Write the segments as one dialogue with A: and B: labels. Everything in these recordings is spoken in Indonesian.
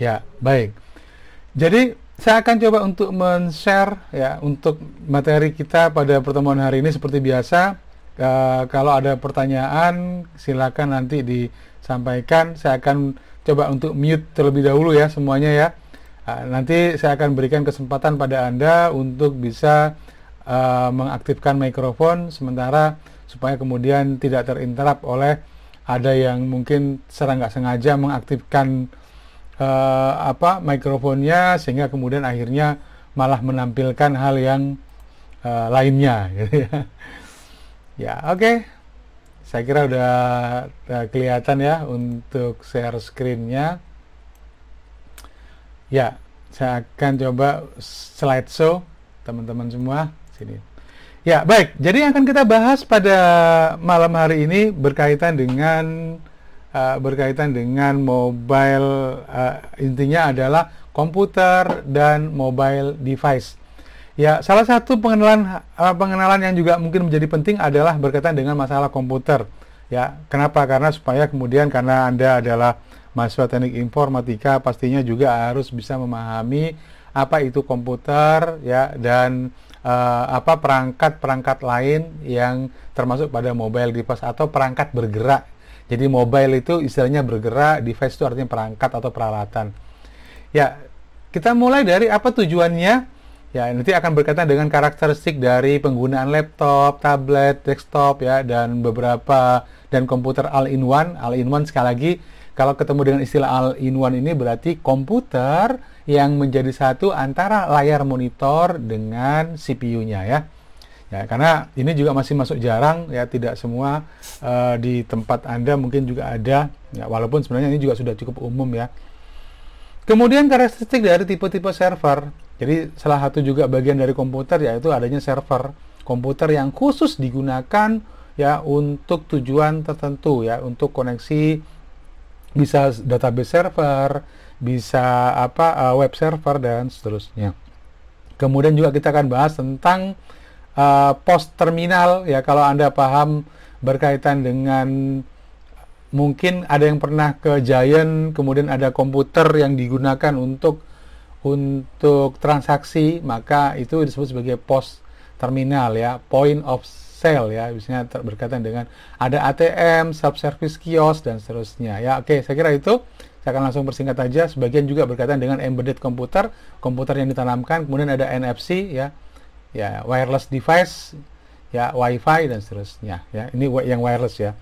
A: Ya, baik. Jadi saya akan coba untuk men-share ya untuk materi kita pada pertemuan hari ini seperti biasa. E, kalau ada pertanyaan silakan nanti disampaikan. Saya akan coba untuk mute terlebih dahulu ya semuanya ya. E, nanti saya akan berikan kesempatan pada Anda untuk bisa e, mengaktifkan mikrofon sementara supaya kemudian tidak terinterap oleh ada yang mungkin secara nggak sengaja mengaktifkan uh, apa mikrofonnya sehingga kemudian akhirnya malah menampilkan hal yang uh, lainnya gitu ya. Ya, oke. Okay. Saya kira udah, udah eh, kelihatan ya untuk share screen Ya, saya akan coba slide show teman-teman semua sini. Ya, baik. Jadi yang akan kita bahas pada malam hari ini berkaitan dengan Eh, berkaitan dengan mobile uh, intinya adalah komputer dan mobile device. Ya, salah satu pengenalan uh, pengenalan yang juga mungkin menjadi penting adalah berkaitan dengan masalah komputer. Ya, kenapa? Karena supaya kemudian karena Anda adalah mahasiswa teknik informatika pastinya juga harus bisa memahami apa itu komputer ya dan uh, apa perangkat-perangkat lain yang termasuk pada mobile device atau perangkat bergerak jadi mobile itu istilahnya bergerak, device itu artinya perangkat atau peralatan. Ya, kita mulai dari apa tujuannya? Ya, nanti akan berkaitan dengan karakteristik dari penggunaan laptop, tablet, desktop ya dan beberapa dan komputer all-in-one. All-in-one sekali lagi kalau ketemu dengan istilah all-in-one ini berarti komputer yang menjadi satu antara layar monitor dengan CPU-nya ya. Ya, karena ini juga masih masuk jarang ya tidak semua uh, di tempat Anda mungkin juga ada ya, walaupun sebenarnya ini juga sudah cukup umum ya. Kemudian karakteristik dari tipe-tipe server. Jadi salah satu juga bagian dari komputer yaitu adanya server komputer yang khusus digunakan ya untuk tujuan tertentu ya untuk koneksi bisa database server, bisa apa eh, web server dan seterusnya. Kemudian juga kita akan bahas tentang uh, pos terminal ya kalau Anda paham berkaitan dengan mungkin ada yang pernah ke Giant kemudian ada komputer yang digunakan untuk untuk transaksi maka itu disebut sebagai pos terminal ya point of sale ya biasanya berkaitan dengan ada ATM self service kios dan seterusnya ya oke saya kira itu saya akan langsung bersingkat aja sebagian juga berkaitan dengan embedded komputer komputer yang ditanamkan kemudian ada NFC ya ya wireless device ya wifi dan seterusnya ya ini yang wireless ya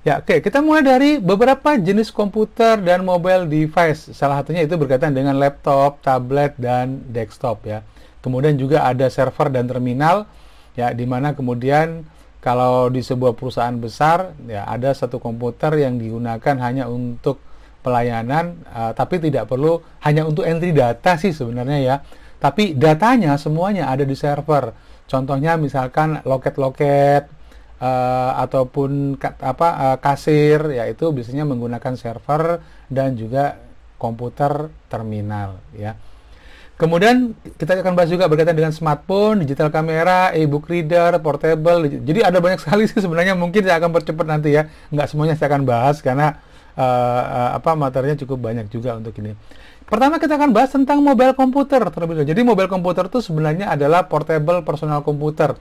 A: ya oke okay. kita mulai dari beberapa jenis komputer dan mobile device salah satunya itu berkaitan dengan laptop tablet dan desktop ya kemudian juga ada server dan terminal ya dimana kemudian kalau di sebuah perusahaan besar ya ada satu komputer yang digunakan hanya untuk pelayanan uh, tapi tidak perlu hanya untuk entry data sih sebenarnya ya tapi datanya semuanya ada di server. Contohnya misalkan loket-loket uh, ataupun apa uh, kasir yaitu biasanya menggunakan server dan juga komputer terminal ya. Kemudian kita akan bahas juga berkaitan dengan smartphone, digital kamera, e-book reader, portable. Jadi ada banyak sekali sih sebenarnya mungkin saya akan percepat nanti ya. Nggak semuanya saya akan bahas karena uh, uh, apa materinya cukup banyak juga untuk ini. Pertama kita akan bahas tentang mobile komputer terlebih dahulu. Jadi mobile komputer itu sebenarnya adalah portable personal computer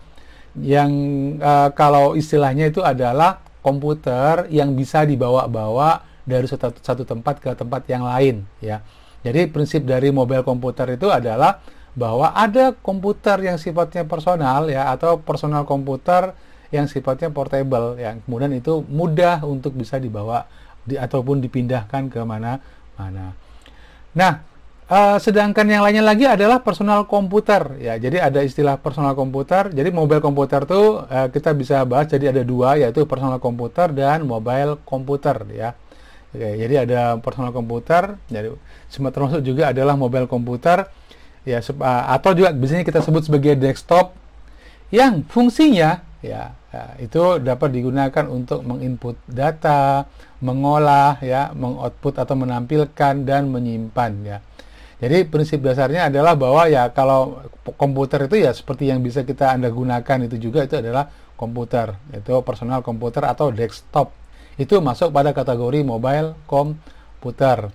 A: yang uh, kalau istilahnya itu adalah komputer yang bisa dibawa-bawa dari satu, satu tempat ke tempat yang lain ya. Jadi prinsip dari mobile komputer itu adalah bahwa ada komputer yang sifatnya personal ya atau personal komputer yang sifatnya portable yang kemudian itu mudah untuk bisa dibawa di, ataupun dipindahkan ke mana mana. Nah, uh, sedangkan yang lainnya lagi adalah personal komputer ya. Jadi ada istilah personal komputer. Jadi mobile komputer tuh uh, kita bisa bahas jadi ada dua yaitu personal komputer dan mobile komputer ya. Oke, jadi ada personal komputer, jadi termasuk juga adalah mobile komputer, ya eh, atau juga biasanya kita sebut sebagai desktop yang fungsinya Ya, ya, itu dapat digunakan untuk menginput data, mengolah ya, mengoutput atau menampilkan dan menyimpan ya. Jadi prinsip dasarnya adalah bahwa ya kalau komputer itu ya seperti yang bisa kita Anda gunakan itu juga itu adalah komputer, itu personal komputer atau desktop. Itu masuk pada kategori mobile komputer.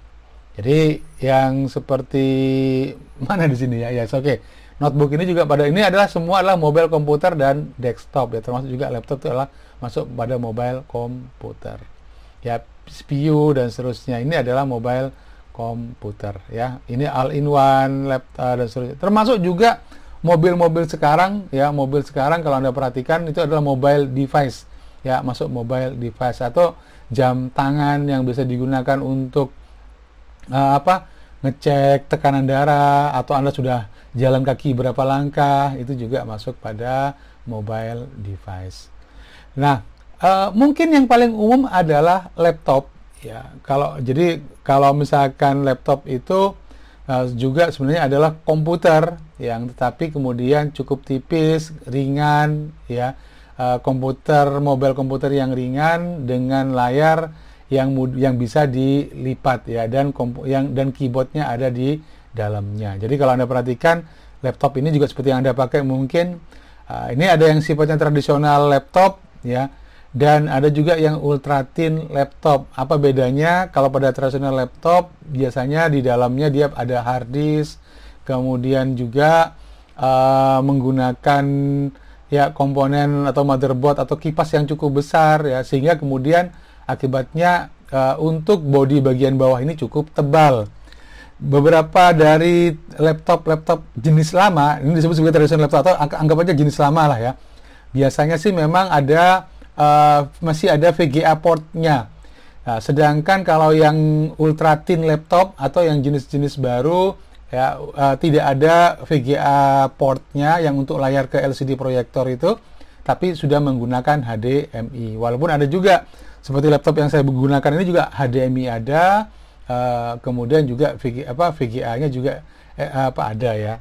A: Jadi yang seperti mana di sini ya? Ya, yes, oke. Okay notebook ini juga pada ini adalah semua adalah mobile komputer dan desktop ya termasuk juga laptop itu adalah masuk pada mobile komputer ya CPU dan seterusnya ini adalah mobile komputer ya ini all in one laptop dan seterusnya termasuk juga mobil-mobil sekarang ya mobil sekarang kalau anda perhatikan itu adalah mobile device ya masuk mobile device atau jam tangan yang bisa digunakan untuk uh, apa ngecek tekanan darah atau anda sudah jalan kaki berapa langkah itu juga masuk pada mobile device. Nah, e, mungkin yang paling umum adalah laptop ya. Kalau jadi kalau misalkan laptop itu e, juga sebenarnya adalah komputer yang tetapi kemudian cukup tipis, ringan ya. E, komputer mobile komputer yang ringan dengan layar yang yang bisa dilipat ya dan yang dan keyboardnya ada di dalamnya. Jadi kalau Anda perhatikan, laptop ini juga seperti yang Anda pakai mungkin uh, ini ada yang sifatnya tradisional laptop ya dan ada juga yang ultra thin laptop. Apa bedanya? Kalau pada tradisional laptop biasanya di dalamnya dia ada hard disk, kemudian juga uh, menggunakan ya komponen atau motherboard atau kipas yang cukup besar ya sehingga kemudian akibatnya uh, untuk body bagian bawah ini cukup tebal beberapa dari laptop-laptop jenis lama, ini disebut sebagai tradisional laptop atau anggap aja jenis lama lah ya. Biasanya sih memang ada uh, masih ada VGA portnya. Nah, sedangkan kalau yang ultra thin laptop atau yang jenis-jenis baru ya uh, tidak ada VGA portnya yang untuk layar ke LCD proyektor itu, tapi sudah menggunakan HDMI. Walaupun ada juga seperti laptop yang saya gunakan ini juga HDMI ada, uh, kemudian juga VG, apa VGA-nya juga eh, apa ada ya.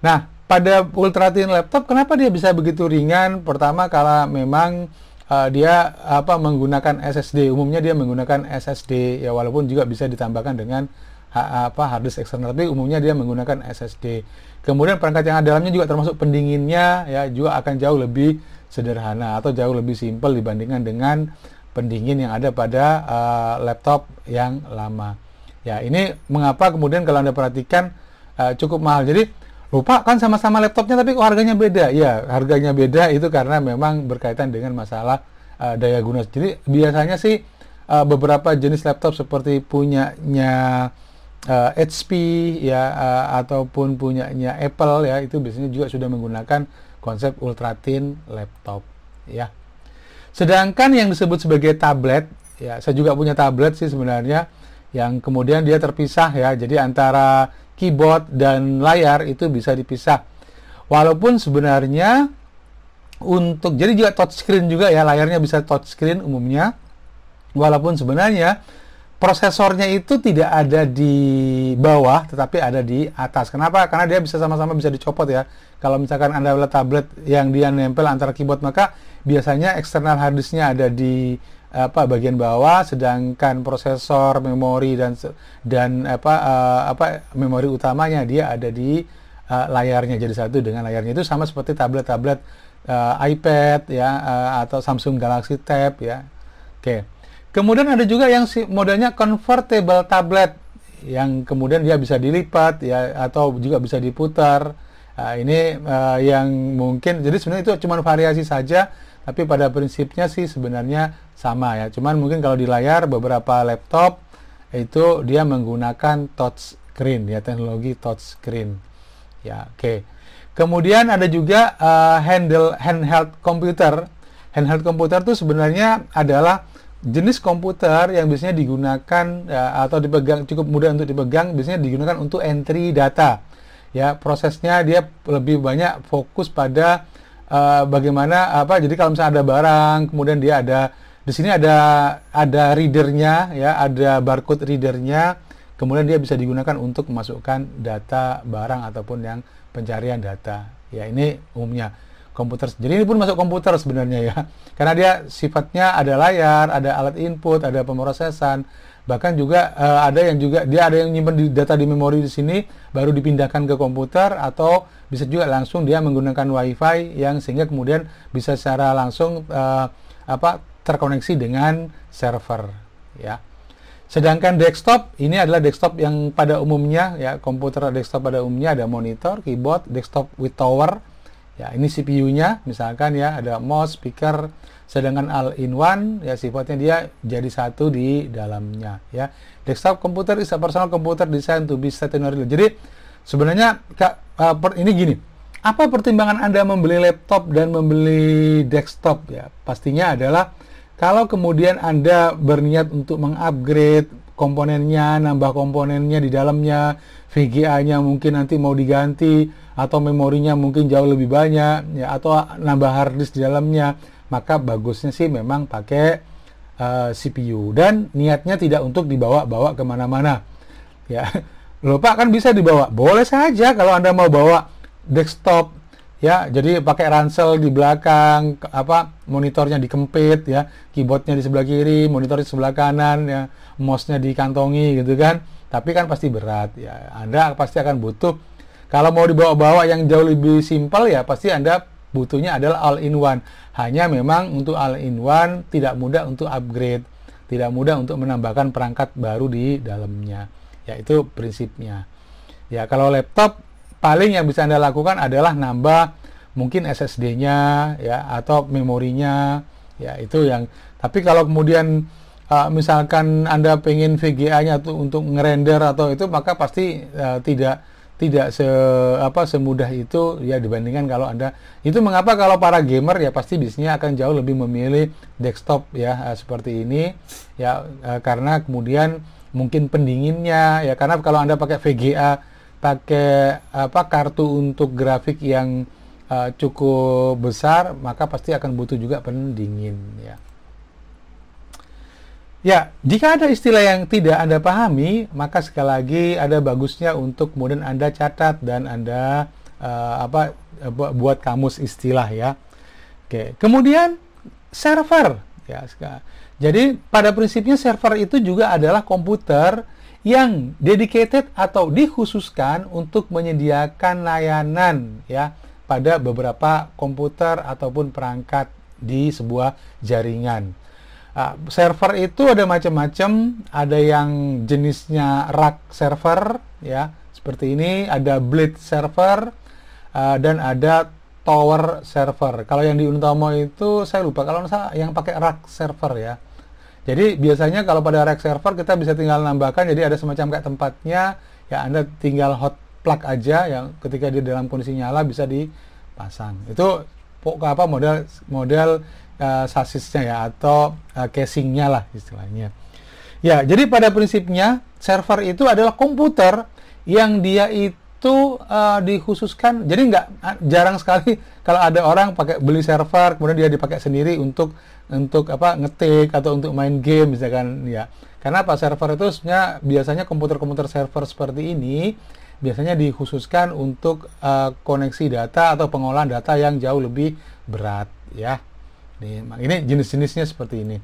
A: Nah, pada thin laptop kenapa dia bisa begitu ringan? Pertama kalau memang uh, dia apa menggunakan SSD, umumnya dia menggunakan SSD ya walaupun juga bisa ditambahkan dengan ha, apa hard disk eksternal tapi umumnya dia menggunakan SSD. Kemudian perangkat yang ada dalamnya juga termasuk pendinginnya ya juga akan jauh lebih sederhana atau jauh lebih simpel dibandingkan dengan pendingin yang ada pada uh, laptop yang lama. Ya, ini mengapa kemudian kalau Anda perhatikan uh, cukup mahal. Jadi, lupa kan sama-sama laptopnya tapi kok harganya beda. Ya, harganya beda itu karena memang berkaitan dengan masalah uh, daya guna. Jadi, biasanya sih uh, beberapa jenis laptop seperti punyanya uh, HP ya uh, ataupun punyanya Apple ya itu biasanya juga sudah menggunakan konsep ultra thin laptop ya. Sedangkan yang disebut sebagai tablet, ya saya juga punya tablet sih sebenarnya yang kemudian dia terpisah ya. Jadi antara keyboard dan layar itu bisa dipisah. Walaupun sebenarnya untuk jadi juga touchscreen juga ya, layarnya bisa touchscreen umumnya. Walaupun sebenarnya prosesornya itu tidak ada di bawah tetapi ada di atas. Kenapa? Karena dia bisa sama-sama bisa dicopot ya. Kalau misalkan Anda lihat tablet yang dia nempel antara keyboard maka biasanya eksternal harddisknya ada di apa bagian bawah sedangkan prosesor memori dan dan apa uh, apa memori utamanya dia ada di uh, layarnya jadi satu dengan layarnya itu sama seperti tablet-tablet uh, iPad ya uh, atau Samsung Galaxy Tab ya oke kemudian ada juga yang si modelnya convertible tablet yang kemudian dia bisa dilipat ya atau juga bisa diputar uh, ini uh, yang mungkin jadi sebenarnya itu cuma variasi saja tapi pada prinsipnya sih sebenarnya sama ya cuman mungkin kalau di layar beberapa laptop itu dia menggunakan touch screen ya teknologi touch screen ya oke okay. kemudian ada juga uh, handle handheld computer handheld computer itu sebenarnya adalah jenis komputer yang biasanya digunakan ya, atau dipegang cukup mudah untuk dipegang biasanya digunakan untuk entry data ya prosesnya dia lebih banyak fokus pada Eh, bagaimana apa jadi kalau misalnya ada barang kemudian dia ada di sini ada ada readernya ya ada barcode readernya kemudian dia bisa digunakan untuk memasukkan data barang ataupun yang pencarian data ya ini umumnya komputer jadi ini pun masuk komputer sebenarnya ya karena dia sifatnya ada layar ada alat input ada pemrosesan bahkan juga uh, ada yang juga dia ada yang nyimpan di, data di memori di sini baru dipindahkan ke komputer atau bisa juga langsung dia menggunakan wifi yang sehingga kemudian bisa secara langsung uh, apa terkoneksi dengan server ya sedangkan desktop ini adalah desktop yang pada umumnya ya komputer desktop pada umumnya ada monitor keyboard desktop with tower ya ini CPU-nya misalkan ya ada mouse speaker Sedangkan all-in-one ya sifatnya dia jadi satu di dalamnya ya. Desktop komputer is a personal computer designed to be stationary. Jadi sebenarnya kak, uh, per, ini gini. Apa pertimbangan Anda membeli laptop dan membeli desktop ya? Pastinya adalah kalau kemudian Anda berniat untuk mengupgrade komponennya, nambah komponennya di dalamnya, VGA-nya mungkin nanti mau diganti atau memorinya mungkin jauh lebih banyak ya atau nambah hard di dalamnya maka bagusnya sih memang pakai uh, eh, CPU dan niatnya tidak untuk dibawa-bawa kemana-mana ya loh pak kan bisa dibawa boleh saja kalau anda mau bawa desktop ya jadi pakai ransel di belakang apa monitornya dikempit ya keyboardnya di sebelah kiri monitor di sebelah kanan ya mouse-nya dikantongi gitu kan tapi kan pasti berat ya anda pasti akan butuh kalau mau dibawa-bawa yang jauh lebih simpel ya pasti anda butuhnya adalah all in one. Hanya memang untuk all in one tidak mudah untuk upgrade, tidak mudah untuk menambahkan perangkat baru di dalamnya. Yaitu prinsipnya. Ya, kalau laptop paling yang bisa Anda lakukan adalah nambah mungkin SSD-nya ya atau memorinya ya itu yang tapi kalau kemudian uh, misalkan Anda pengen VGA-nya tuh untuk ngerender atau itu maka pasti uh, tidak tidak se apa semudah itu ya dibandingkan kalau anda itu mengapa kalau para gamer ya pasti bisnisnya akan jauh lebih memilih desktop ya eh, seperti ini ya eh, karena kemudian mungkin pendinginnya ya karena kalau anda pakai VGA pakai apa kartu untuk grafik yang uh, cukup besar maka pasti akan butuh juga pendingin ya. Ya, jika ada istilah yang tidak Anda pahami, maka sekali lagi ada bagusnya untuk kemudian Anda catat dan Anda uh, apa eh, buat kamus istilah ya. Oke, kemudian server ya. Jadi pada prinsipnya server itu juga adalah komputer yang dedicated atau dikhususkan untuk menyediakan layanan ya pada beberapa komputer ataupun perangkat di sebuah jaringan. Ah, server itu ada macam-macam, ada yang jenisnya rack server, ya seperti ini, ada blade server, uh, dan ada tower server. Kalau yang di Untomo itu saya lupa, kalau misalnya yang pakai rack server ya. Jadi biasanya kalau pada rack server kita bisa tinggal nambahkan, jadi ada semacam kayak tempatnya, ya Anda tinggal hot plug aja, yang ketika dia dalam kondisi nyala bisa dipasang. Itu apa model model Eh, sasisnya ya atau uh, casingnya lah istilahnya. Ya, jadi pada prinsipnya server itu adalah komputer yang dia itu uh, dikhususkan. Jadi nggak jarang sekali kalau ada orang pakai beli server kemudian dia dipakai sendiri untuk untuk apa ngetik atau untuk main game misalkan ya. Karena apa server itu sebenarnya biasanya komputer-komputer server seperti ini biasanya dikhususkan untuk uh, koneksi data atau pengolahan data yang jauh lebih berat ya ini jenis-jenisnya seperti ini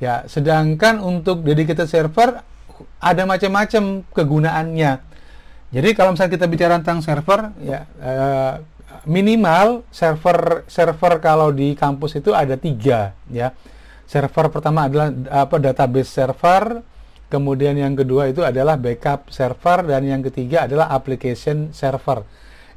A: ya sedangkan untuk dedicated server ada macam-macam kegunaannya jadi kalau misalnya kita bicara tentang server ya eh, minimal server server kalau di kampus itu ada tiga ya server pertama adalah apa database server kemudian yang kedua itu adalah backup server dan yang ketiga adalah application server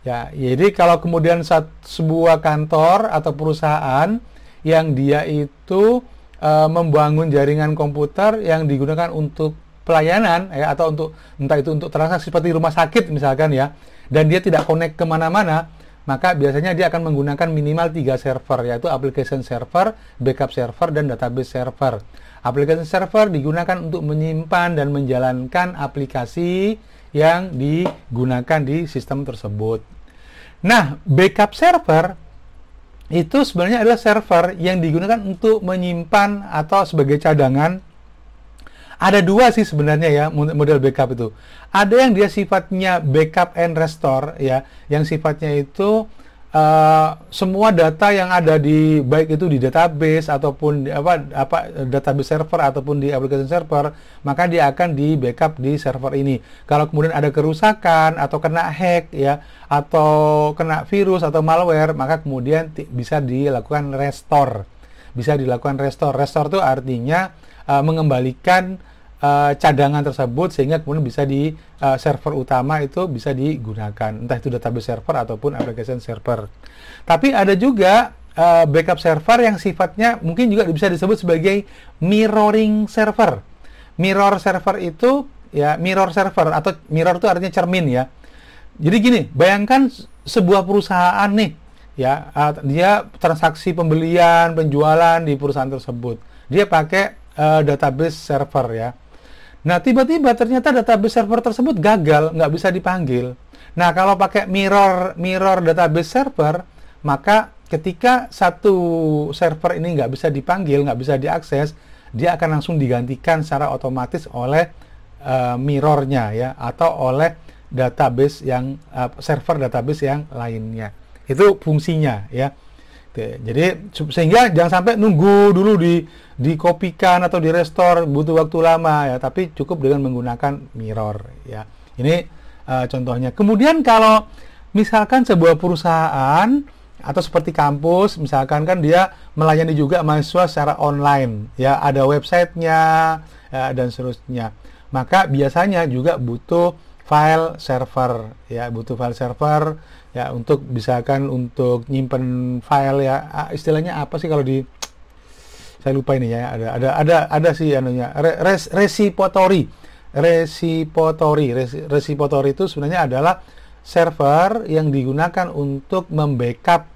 A: ya jadi kalau kemudian saat sebuah kantor atau perusahaan yang dia itu e, membangun jaringan komputer yang digunakan untuk pelayanan ya atau untuk entah itu untuk transaksi seperti rumah sakit misalkan ya dan dia tidak connect kemana-mana maka biasanya dia akan menggunakan minimal tiga server yaitu application server, backup server, dan database server. Application server digunakan untuk menyimpan dan menjalankan aplikasi yang digunakan di sistem tersebut. Nah, backup server itu sebenarnya adalah server yang digunakan untuk menyimpan atau sebagai cadangan ada dua sih sebenarnya ya model backup itu. Ada yang dia sifatnya backup and restore ya, yang sifatnya itu uh, semua data yang ada di baik itu di database ataupun di, apa apa database server ataupun di application server maka dia akan di backup di server ini kalau kemudian ada kerusakan atau kena hack ya atau kena virus atau malware maka kemudian bisa dilakukan restore bisa dilakukan restore restore itu artinya uh, mengembalikan Eh, cadangan tersebut sehingga kemudian bisa di uh, server utama itu bisa digunakan entah itu database server ataupun application server. Tapi ada juga uh, backup server yang sifatnya mungkin juga bisa disebut sebagai mirroring server. Mirror server itu ya mirror server atau mirror itu artinya cermin ya. Jadi gini, bayangkan sebuah perusahaan nih ya dia transaksi pembelian, penjualan di perusahaan tersebut. Dia pakai uh, database server ya Nah, tiba-tiba ternyata database server tersebut gagal, nggak bisa dipanggil. Nah, kalau pakai mirror mirror database server, maka ketika satu server ini nggak bisa dipanggil, nggak bisa diakses, dia akan langsung digantikan secara otomatis oleh uh, mirrornya ya, atau oleh database yang uh, server database yang lainnya. Itu fungsinya ya. Oke, jadi sehingga jangan sampai nunggu dulu di dikopikan atau di restore butuh waktu lama ya, tapi cukup dengan menggunakan mirror ya. Ini uh, contohnya. Kemudian kalau misalkan sebuah perusahaan atau seperti kampus misalkan kan dia melayani juga mahasiswa secara online ya ada websitenya ya, dan seterusnya maka biasanya juga butuh file server ya butuh file server ya untuk misalkan untuk nyimpen file ya istilahnya apa sih kalau di saya lupa ini ya ada ada ada ada sih anunya res, resipotori resipotori res, resipotori itu sebenarnya adalah server yang digunakan untuk membackup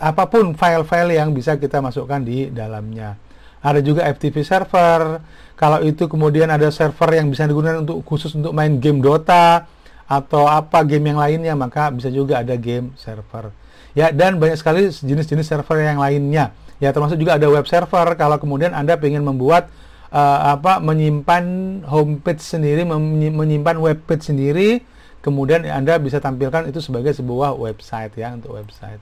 A: apapun file-file yang bisa kita masukkan di dalamnya ada juga FTP server. Kalau itu kemudian ada server yang bisa digunakan untuk khusus untuk main game Dota, atau apa game yang lainnya maka bisa juga ada game server ya dan banyak sekali jenis-jenis server yang lainnya ya termasuk juga ada web server kalau kemudian anda ingin membuat uh, apa menyimpan homepage sendiri menyimpan web sendiri kemudian anda bisa tampilkan itu sebagai sebuah website ya untuk website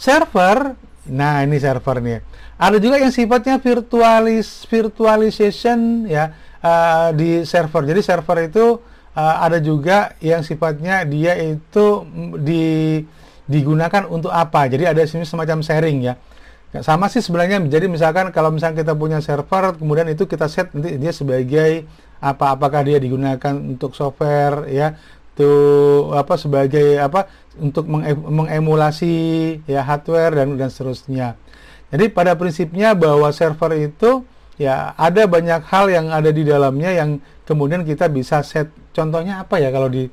A: server nah ini server nih ada juga yang sifatnya virtualis virtualization ya uh, di server jadi server itu uh, ada juga yang sifatnya dia itu di, digunakan untuk apa. Jadi ada sini semacam sharing ya. Nah, sama sih sebenarnya. Jadi misalkan kalau misalkan kita punya server, kemudian itu kita set nanti dia sebagai apa? Apakah dia digunakan untuk software ya? Itu apa sebagai apa untuk mengemulasi ya hardware dan dan seterusnya. Jadi pada prinsipnya bahwa server itu ya ada banyak hal yang ada di dalamnya yang kemudian kita bisa set contohnya apa ya kalau di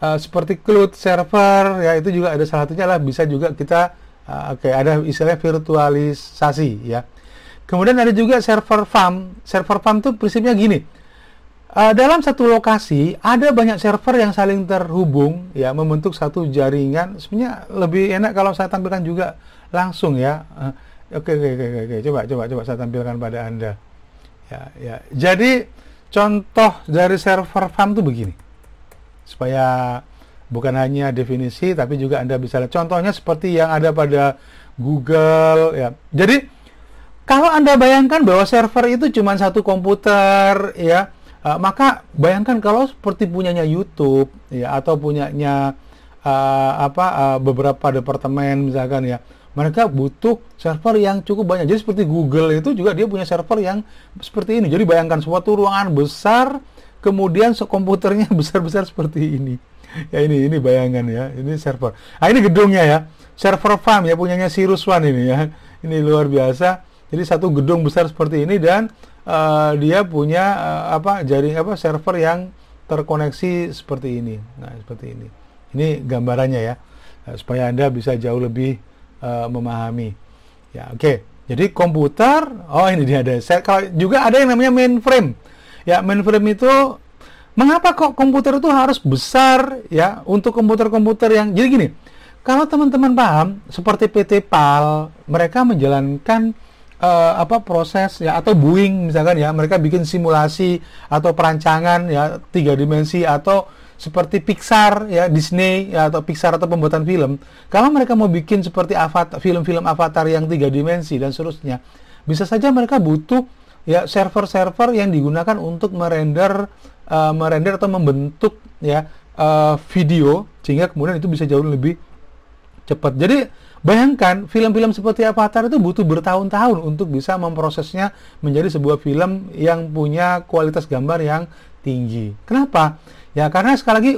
A: uh, seperti cloud server ya itu juga ada salah satunya lah bisa juga kita uh, oke okay, ada istilah virtualisasi ya kemudian ada juga server farm server farm tuh prinsipnya gini uh, dalam satu lokasi ada banyak server yang saling terhubung ya membentuk satu jaringan sebenarnya lebih enak kalau saya tampilkan juga langsung ya uh, Oke, oke, oke, oke, coba, coba, coba saya tampilkan pada Anda. Ya, ya. Jadi, contoh dari server farm itu begini. Supaya bukan hanya definisi, tapi juga Anda bisa lihat. Contohnya seperti yang ada pada Google. Ya. Jadi, kalau Anda bayangkan bahwa server itu cuma satu komputer, ya, eh, maka bayangkan kalau seperti punyanya YouTube, ya, atau punyanya uh, apa uh, beberapa departemen misalkan ya mereka butuh server yang cukup banyak. Jadi seperti Google itu juga dia punya server yang seperti ini. Jadi bayangkan suatu ruangan besar, kemudian komputernya besar-besar seperti ini. Ya ini ini bayangan ya, ini server. Ah ini gedungnya ya, server farm ya punyanya Sirus One ini ya. Ini luar biasa. Jadi satu gedung besar seperti ini dan uh, dia punya uh, apa jaring apa server yang terkoneksi seperti ini. Nah seperti ini. Ini gambarannya ya nah, supaya anda bisa jauh lebih Eh, memahami. Ya, oke. Okay. Jadi komputer, oh ini dia ada. Saya, kalau juga ada yang namanya mainframe. Ya, mainframe itu mengapa kok komputer itu harus besar ya untuk komputer-komputer yang jadi gini. Kalau teman-teman paham seperti PT PAL, mereka menjalankan uh, apa proses ya atau Boeing misalkan ya, mereka bikin simulasi atau perancangan ya tiga dimensi atau seperti Pixar ya Disney ya, atau Pixar atau pembuatan film kalau mereka mau bikin seperti avatar film-film avatar yang tiga dimensi dan seterusnya bisa saja mereka butuh ya server-server yang digunakan untuk merender uh, merender atau membentuk ya uh, video sehingga kemudian itu bisa jauh lebih cepat jadi bayangkan film-film seperti Avatar itu butuh bertahun-tahun untuk bisa memprosesnya menjadi sebuah film yang punya kualitas gambar yang tinggi kenapa ya karena sekali lagi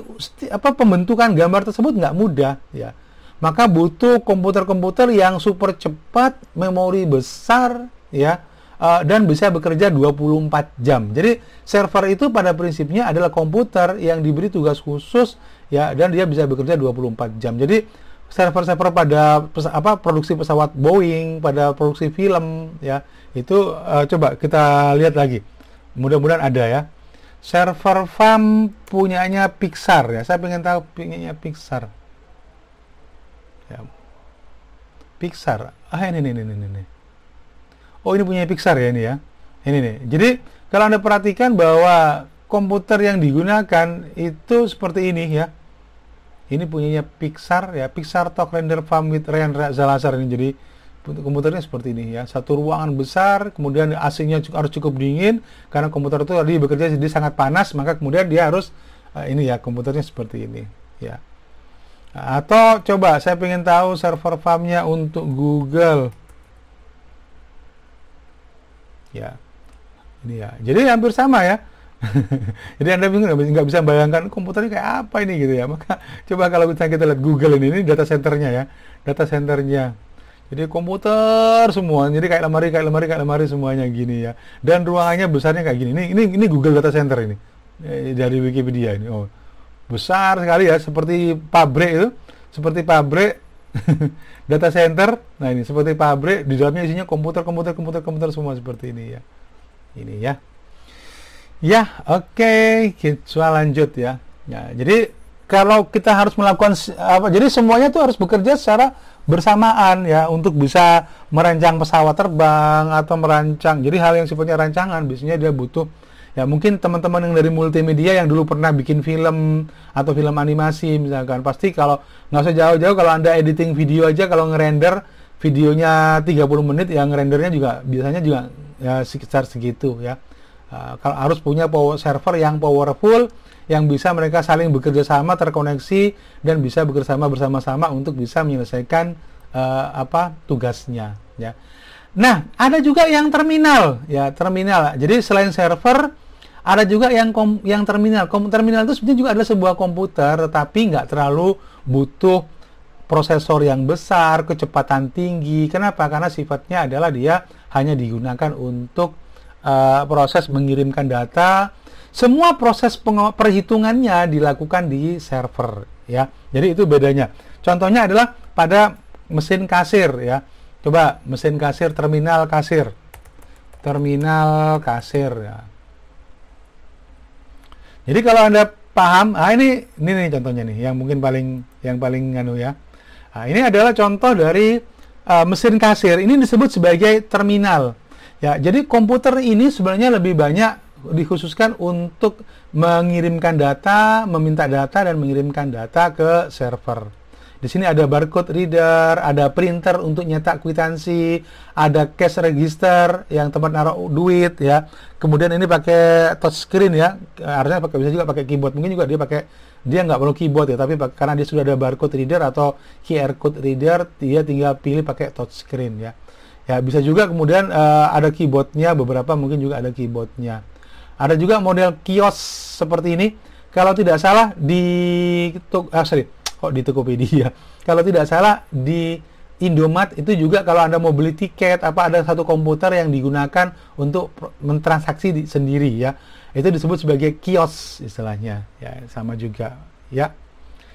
A: apa pembentukan gambar tersebut nggak mudah ya maka butuh komputer-komputer yang super cepat memori besar ya uh, dan bisa bekerja 24 jam jadi server itu pada prinsipnya adalah komputer yang diberi tugas khusus ya dan dia bisa bekerja 24 jam jadi server-server pada pes, apa produksi pesawat Boeing pada produksi film ya itu uh, coba kita lihat lagi mudah-mudahan ada ya server farm punyanya Pixar ya saya pengen tahu punyanya Pixar ya. Pixar ah ini ini ini ini oh ini punya Pixar ya ini ya ini nih jadi kalau anda perhatikan bahwa komputer yang digunakan itu seperti ini ya ini punyanya Pixar ya Pixar Talk Render Farm with Ryan Zalazar ini jadi komputernya seperti ini ya satu ruangan besar kemudian AC-nya harus cukup dingin karena komputer itu tadi bekerja jadi sangat panas maka kemudian dia harus eh, ini ya komputernya seperti ini ya atau coba saya ingin tahu server farmnya untuk Google ya ini ya jadi hampir sama ya jadi anda bingung nggak bisa bayangkan komputernya kayak apa ini gitu ya maka coba kalau misalnya kita lihat Google ini ini data centernya ya data centernya jadi komputer semua, jadi kayak lemari, kayak lemari, kayak lemari semuanya gini ya. Dan ruangannya besarnya kayak gini. Ini ini, ini Google Data Center ini eh, dari Wikipedia ini. Oh, besar sekali ya, seperti pabrik itu, seperti pabrik data center. Nah ini seperti pabrik, di dalamnya isinya komputer, komputer, komputer, komputer semua seperti ini ya. Ini ya. Ya, oke, okay. kita lanjut ya. Ya, jadi kalau kita harus melakukan apa jadi semuanya tuh harus bekerja secara bersamaan ya untuk bisa merancang pesawat terbang atau merancang jadi hal yang sifatnya rancangan biasanya dia butuh ya mungkin teman-teman yang dari multimedia yang dulu pernah bikin film atau film animasi misalkan pasti kalau nggak usah jauh-jauh kalau anda editing video aja kalau ngerender videonya 30 menit yang ngerendernya juga biasanya juga ya sekitar segitu ya ah, kalau harus punya power server yang powerful yang bisa mereka saling bekerja sama, terkoneksi dan bisa bekerja sama bersama-sama untuk bisa menyelesaikan uh, apa tugasnya ya. Nah, ada juga yang terminal ya, terminal. Jadi selain server ada juga yang kom yang terminal. Kom terminal itu sebenarnya juga adalah sebuah komputer tetapi nggak terlalu butuh prosesor yang besar, kecepatan tinggi. Kenapa? Karena sifatnya adalah dia hanya digunakan untuk uh, proses mengirimkan data, semua proses perhitungannya dilakukan di server ya. Jadi itu bedanya. Contohnya adalah pada mesin kasir ya. Coba mesin kasir terminal kasir. Terminal kasir ya. Jadi kalau Anda paham, ah ini ini nih contohnya nih yang mungkin paling yang paling nganu ya. Nah, ini adalah contoh dari uh, mesin kasir. Ini disebut sebagai terminal. Ya, jadi komputer ini sebenarnya lebih banyak dikhususkan untuk mengirimkan data, meminta data dan mengirimkan data ke server. Di sini ada barcode reader, ada printer untuk nyetak kwitansi, ada cash register yang tempat naruh duit ya. Kemudian ini pakai touch screen ya, harusnya pakai bisa juga pakai keyboard. Mungkin juga dia pakai dia nggak perlu keyboard ya, tapi karena dia sudah ada barcode reader atau QR code reader, dia tinggal pilih pakai touch screen ya. Ya bisa juga kemudian uh, ada keyboardnya, beberapa mungkin juga ada keyboardnya. Ada juga model kios seperti ini. Kalau tidak salah di ah, sorry, kok di Tokopedia. Kalau tidak salah di Indomaret itu juga kalau Anda mau beli tiket apa ada satu komputer yang digunakan untuk mentransaksi di, sendiri ya. Itu disebut sebagai kios istilahnya. Ya, sama juga ya.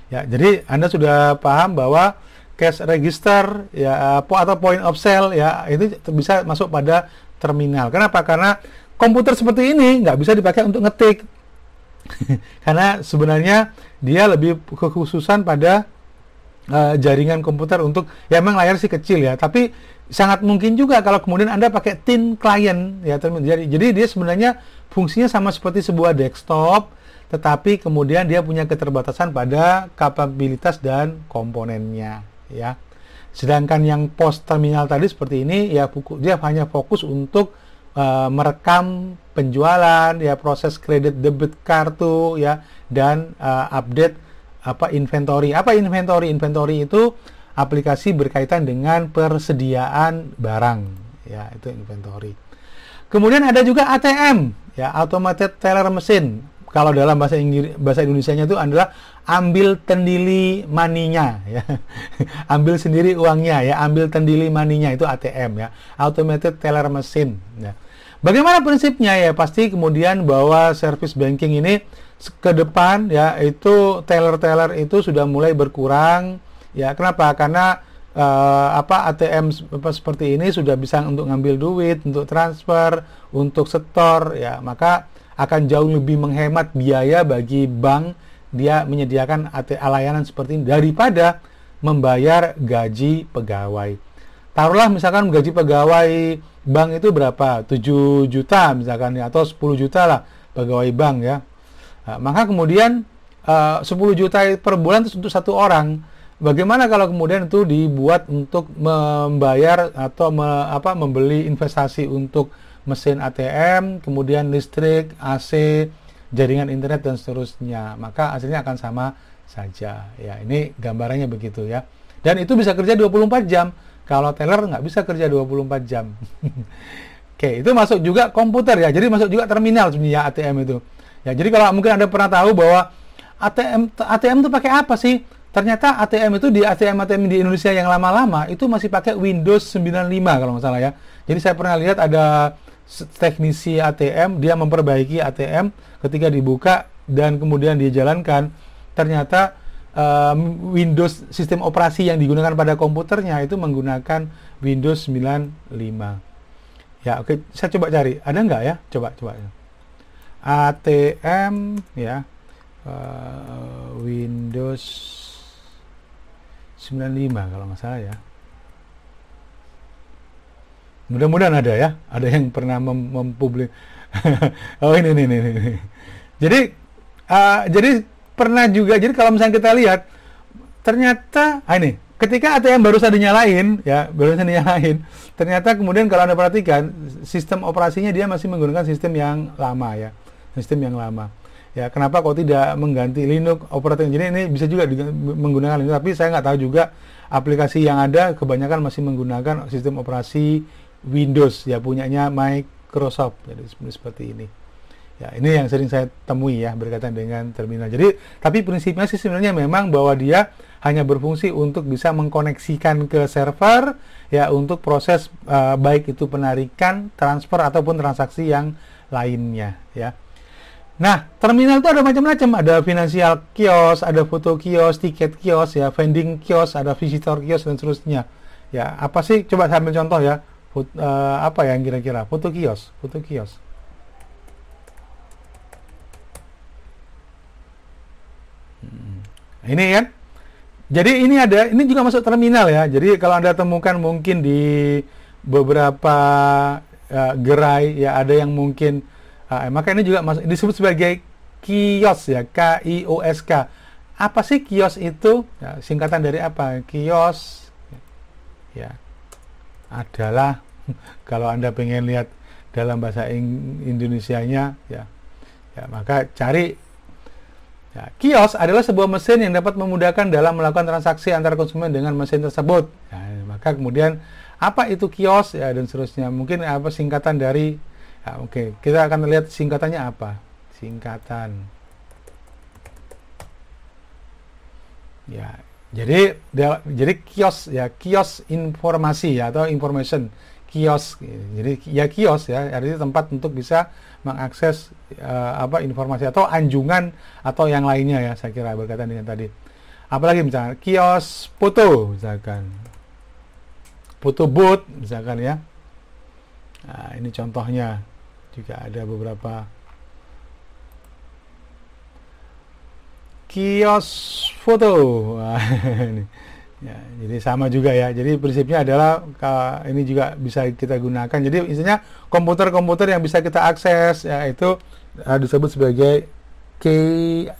A: Ya, jadi Anda sudah paham bahwa cash register ya atau point of sale ya itu bisa masuk pada terminal. Kenapa? Karena komputer seperti ini nggak bisa dipakai untuk ngetik karena sebenarnya dia lebih kekhususan pada uh, jaringan komputer untuk ya memang layar sih kecil ya tapi sangat mungkin juga kalau kemudian anda pakai thin client ya jadi jadi dia sebenarnya fungsinya sama seperti sebuah desktop tetapi kemudian dia punya keterbatasan pada kapabilitas dan komponennya ya sedangkan yang post terminal tadi seperti ini ya dia hanya fokus untuk uh, merekam penjualan ya proses kredit debit kartu ya dan uh, update apa inventory apa inventory inventory itu aplikasi berkaitan dengan persediaan barang ya itu inventory kemudian ada juga ATM ya automated teller mesin kalau dalam bahasa Inggris bahasa Indonesia-nya itu adalah ambil tendili maninya ya. ambil sendiri uangnya ya, ambil tendili maninya itu ATM ya, automated teller mesin ya. Bagaimana prinsipnya ya? Pasti kemudian bahwa service banking ini ke depan ya itu teller-teller itu sudah mulai berkurang ya. Kenapa? Karena uh, apa ATM seperti ini sudah bisa untuk ngambil duit, untuk transfer, untuk setor ya, maka akan jauh lebih menghemat biaya bagi bank dia menyediakan AT layanan seperti ini daripada membayar gaji pegawai taruhlah misalkan gaji pegawai bank itu berapa 7 juta misalkan ya atau 10 juta lah pegawai bank ya nah, maka kemudian eh, uh, 10 juta per bulan itu untuk satu orang bagaimana kalau kemudian itu dibuat untuk membayar atau me, apa membeli investasi untuk mesin ATM kemudian listrik AC jaringan internet dan seterusnya maka hasilnya akan sama saja ya ini gambarannya begitu ya dan itu bisa kerja 24 jam kalau teller nggak bisa kerja 24 jam. Oke, itu masuk juga komputer ya. Jadi masuk juga terminal sebenarnya ATM itu. Ya, jadi kalau mungkin Anda pernah tahu bahwa ATM ATM itu pakai apa sih? Ternyata ATM itu di ATM ATM di Indonesia yang lama-lama itu masih pakai Windows 95 kalau nggak salah ya. Jadi saya pernah lihat ada teknisi ATM dia memperbaiki ATM ketika dibuka dan kemudian dijalankan. ternyata um, Windows sistem operasi yang digunakan pada komputernya itu menggunakan Windows 95. Ya, oke, okay. saya coba cari. Ada nggak ya? Coba, coba. ATM ya, uh, Windows 95 kalau nggak salah ya. Mudah-mudahan ada ya, ada yang pernah mem mempublik. oh ini ini ini. ini. Jadi, uh, jadi pernah juga jadi kalau misalnya kita lihat ternyata ah ini ketika ATM baru saja dinyalain ya baru saja dinyalain ternyata kemudian kalau anda perhatikan sistem operasinya dia masih menggunakan sistem yang lama ya sistem yang lama ya kenapa kok tidak mengganti Linux operating jadi ini bisa juga menggunakan Linux tapi saya nggak tahu juga aplikasi yang ada kebanyakan masih menggunakan sistem operasi Windows ya punyanya Microsoft jadi seperti ini Ya, ini yang sering saya temui ya berkaitan dengan terminal. Jadi, tapi prinsipnya sih sebenarnya memang bahwa dia hanya berfungsi untuk bisa mengkoneksikan ke server ya untuk proses uh, baik itu penarikan, transfer ataupun transaksi yang lainnya ya. Nah, terminal itu ada macam-macam, ada financial kios, ada foto kios, tiket kios ya, vending kios, ada visitor kios dan seterusnya. Ya, apa sih coba saya ambil contoh ya. Foto, uh, eh, apa ya yang kira-kira? Foto kios, foto kios Ini kan. Jadi ini ada, ini juga masuk terminal ya. Jadi kalau Anda temukan mungkin di beberapa uh, gerai ya ada yang mungkin uh, maka ini juga masuk disebut sebagai kios ya, K I O S K. Apa sih kios itu? Ya, singkatan dari apa? Kios ya adalah kalau Anda pengen lihat dalam bahasa Indonesianya ya ya maka cari Ya, kios adalah sebuah mesin yang dapat memudahkan dalam melakukan transaksi antar konsumen dengan mesin tersebut. Ya, maka kemudian apa itu kios ya dan seterusnya. Mungkin apa singkatan dari ya, oke, okay. kita akan lihat singkatannya apa. Singkatan. Ya, jadi dia, jadi kios ya, kios informasi ya atau information kios. Ya, jadi ya kios ya, artinya tempat untuk bisa mengakses uh, apa informasi atau anjungan atau yang lainnya ya saya kira berkaitan dengan tadi apalagi misalnya kios foto misalkan foto booth misalkan ya nah, ini contohnya juga ada beberapa kios foto Ya, jadi sama juga ya. Jadi prinsipnya adalah ini juga bisa kita gunakan. Jadi intinya komputer-komputer yang bisa kita akses ya itu eh, disebut sebagai K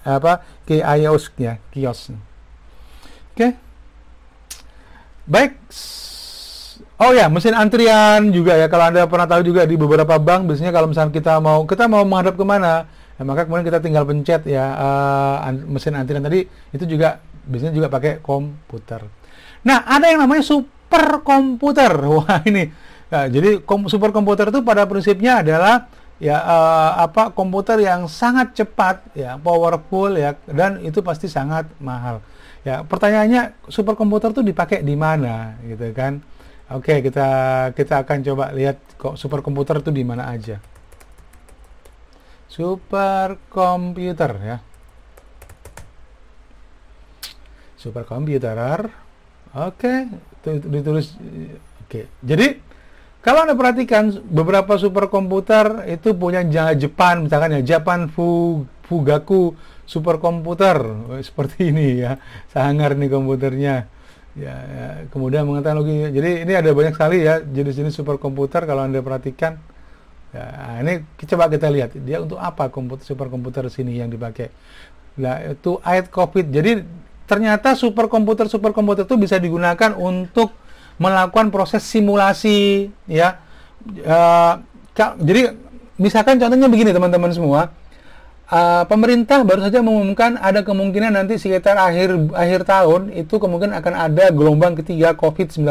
A: apa KIOS ya, kios. Oke. Baik. Oh ya, mesin antrian juga ya. Kalau Anda pernah tahu juga di beberapa bank biasanya kalau misalnya kita mau kita mau menghadap kemana, ya maka kemudian kita tinggal pencet ya uh, mesin antrian tadi itu juga biasanya juga pakai komputer. Nah, ada yang namanya super komputer. Wah, ini. Nah, jadi kom komputer itu pada prinsipnya adalah ya uh, apa komputer yang sangat cepat, ya powerful ya dan itu pasti sangat mahal. Ya, pertanyaannya super komputer itu dipakai di mana gitu kan? Oke, kita kita akan coba lihat kok super komputer itu di mana aja. Super komputer ya. superkomputer. Oke, okay. ditulis. Oke, okay. jadi kalau anda perhatikan beberapa superkomputer itu punya jangka Jepang, misalkan ya Japan Fugaku superkomputer oh, seperti ini ya, sangar nih komputernya. Ya, ya, kemudian mengatakan lagi. Jadi ini ada banyak sekali ya jenis-jenis superkomputer kalau anda perhatikan. Ya, nah, ini coba kita lihat dia untuk apa komputer superkomputer sini yang dipakai. Nah, itu ayat COVID. Jadi ternyata superkomputer superkomputer itu bisa digunakan untuk melakukan proses simulasi ya uh, jadi misalkan contohnya begini teman-teman semua uh, pemerintah baru saja mengumumkan ada kemungkinan nanti sekitar akhir akhir tahun itu kemungkinan akan ada gelombang ketiga COVID-19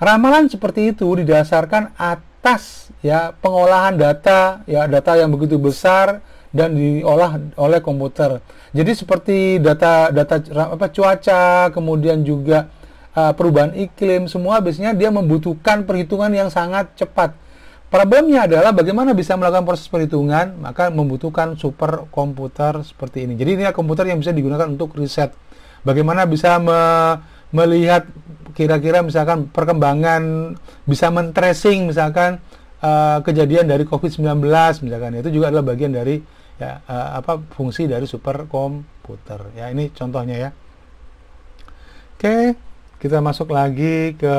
A: ramalan seperti itu didasarkan atas ya pengolahan data ya data yang begitu besar dan diolah oleh komputer. Jadi seperti data data apa cuaca, kemudian juga uh, perubahan iklim, semua biasanya dia membutuhkan perhitungan yang sangat cepat. Problemnya adalah bagaimana bisa melakukan proses perhitungan, maka membutuhkan super komputer seperti ini. Jadi ini komputer yang bisa digunakan untuk riset. Bagaimana bisa me melihat kira-kira misalkan perkembangan bisa men-tracing misalkan uh, kejadian dari COVID-19 misalkan itu juga adalah bagian dari ya uh, apa fungsi dari superkomputer ya ini contohnya ya oke kita masuk lagi ke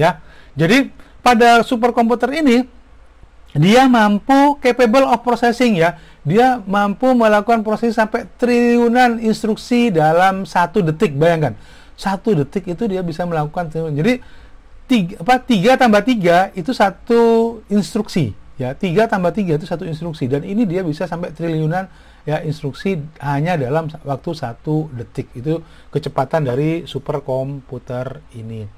A: ya jadi pada superkomputer ini dia mampu capable of processing ya dia mampu melakukan proses sampai triliunan instruksi dalam satu detik bayangkan satu detik itu dia bisa melakukan jadi tiga, apa, tiga tambah tiga itu satu instruksi ya tiga tambah tiga itu satu instruksi dan ini dia bisa sampai triliunan ya instruksi hanya dalam waktu satu detik itu kecepatan dari superkomputer ini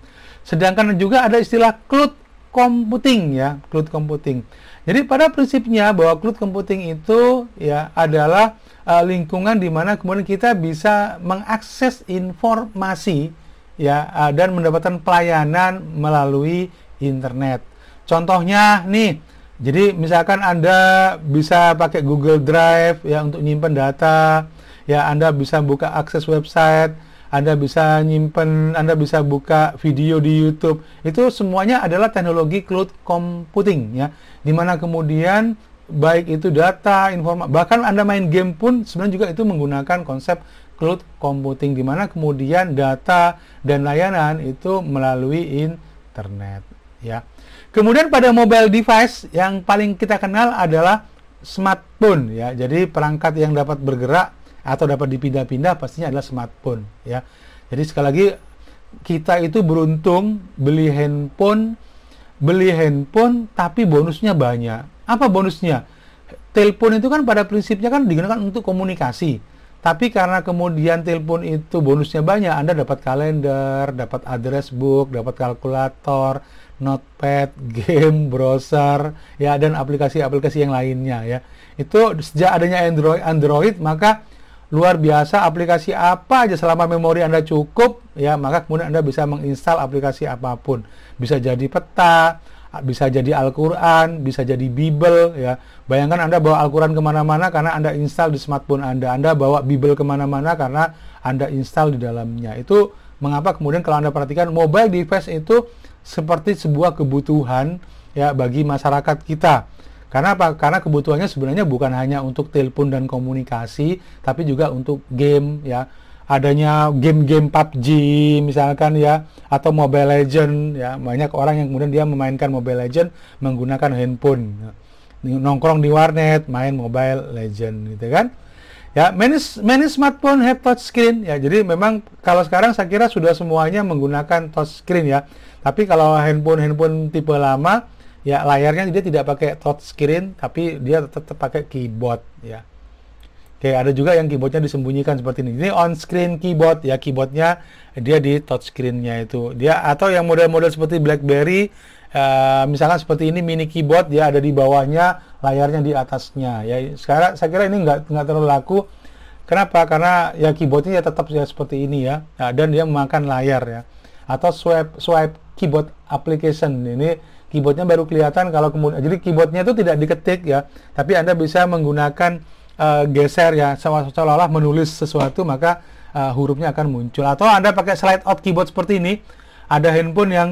A: sedangkan juga ada istilah cloud computing ya cloud computing jadi pada prinsipnya bahwa cloud computing itu ya adalah uh, lingkungan di mana kemudian kita bisa mengakses informasi ya uh, dan mendapatkan pelayanan melalui internet contohnya nih jadi misalkan Anda bisa pakai Google Drive ya untuk nyimpen data, ya Anda bisa buka akses website, Anda bisa nyimpen, Anda bisa buka video di YouTube. Itu semuanya adalah teknologi cloud computing ya. mana kemudian baik itu data, informasi, bahkan Anda main game pun sebenarnya juga itu menggunakan konsep cloud computing di mana kemudian data dan layanan itu melalui internet ya. Kemudian pada mobile device yang paling kita kenal adalah smartphone ya. Jadi perangkat yang dapat bergerak atau dapat dipindah-pindah pastinya adalah smartphone ya. Jadi sekali lagi kita itu beruntung beli handphone beli handphone tapi bonusnya banyak. Apa bonusnya? Telepon itu kan pada prinsipnya kan digunakan untuk komunikasi. Tapi karena kemudian telepon itu bonusnya banyak, Anda dapat kalender, dapat address book, dapat kalkulator, Notepad, game, browser, ya dan aplikasi-aplikasi yang lainnya ya. Itu sejak adanya Android, Android maka luar biasa aplikasi apa aja selama memori Anda cukup ya maka kemudian Anda bisa menginstal aplikasi apapun. Bisa jadi peta, bisa jadi Al-Quran, bisa jadi Bible ya. Bayangkan Anda bawa Al-Quran kemana-mana karena Anda install di smartphone Anda. Anda bawa Bible kemana-mana karena Anda install di dalamnya. Itu mengapa kemudian kalau Anda perhatikan mobile device itu seperti sebuah kebutuhan ya bagi masyarakat kita. Karena apa? Karena kebutuhannya sebenarnya bukan hanya untuk telepon dan komunikasi, tapi juga untuk game ya. Adanya game-game PUBG misalkan ya atau Mobile Legend ya. Banyak orang yang kemudian dia memainkan Mobile Legend menggunakan handphone. Nongkrong di warnet, main Mobile Legend gitu kan. Ya, many, many smartphone have touch screen ya. Jadi memang kalau sekarang saya kira sudah semuanya menggunakan touch screen ya. Tapi kalau handphone-handphone tipe lama, ya layarnya dia tidak pakai touch screen, tapi dia tetap, tetap pakai keyboard ya. Oke, ada juga yang keyboardnya disembunyikan seperti ini. Ini on screen keyboard ya, keyboardnya dia di touch screennya itu. Dia atau yang model-model seperti BlackBerry, Uh, misalkan seperti ini mini keyboard dia ada di bawahnya, layarnya di atasnya. Ya, sekarang saya kira ini nggak nggak terlalu laku. Kenapa? Karena ya keyboardnya ya tetap ya seperti ini ya, nah, dan dia memakan layar ya. Atau swipe swipe keyboard application. Ini keyboardnya baru kelihatan kalau kemudian jadi keyboardnya itu tidak diketik ya, tapi Anda bisa menggunakan uh, geser ya seolah-olah menulis sesuatu maka uh, hurufnya akan muncul. Atau Anda pakai slide out keyboard seperti ini, ada handphone yang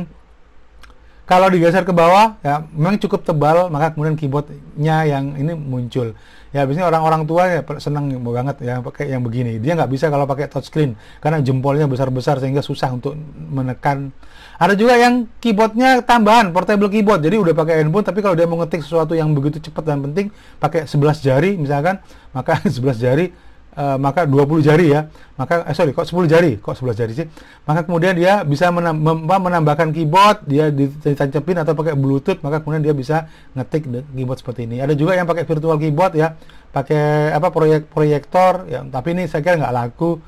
A: kalau digeser ke bawah ya memang cukup tebal maka kemudian keyboardnya yang ini muncul ya biasanya orang-orang tua ya senang banget ya pakai yang begini dia nggak bisa kalau pakai touchscreen karena jempolnya besar-besar sehingga susah untuk menekan ada juga yang keyboardnya tambahan portable keyboard jadi udah pakai handphone tapi kalau dia mau ngetik sesuatu yang begitu cepat dan penting pakai 11 jari misalkan maka 11 jari Eh, maka maka 20 jari ya, maka eh, sorry kok 10 jari, kok 11 jari sih. Maka kemudian dia bisa menambahkan keyboard, dia ditancapin atau pakai bluetooth, maka kemudian dia bisa ngetik keyboard seperti ini. Ada juga yang pakai virtual keyboard ya, pakai apa proyek proyektor ya, tapi ini saya kira nggak laku.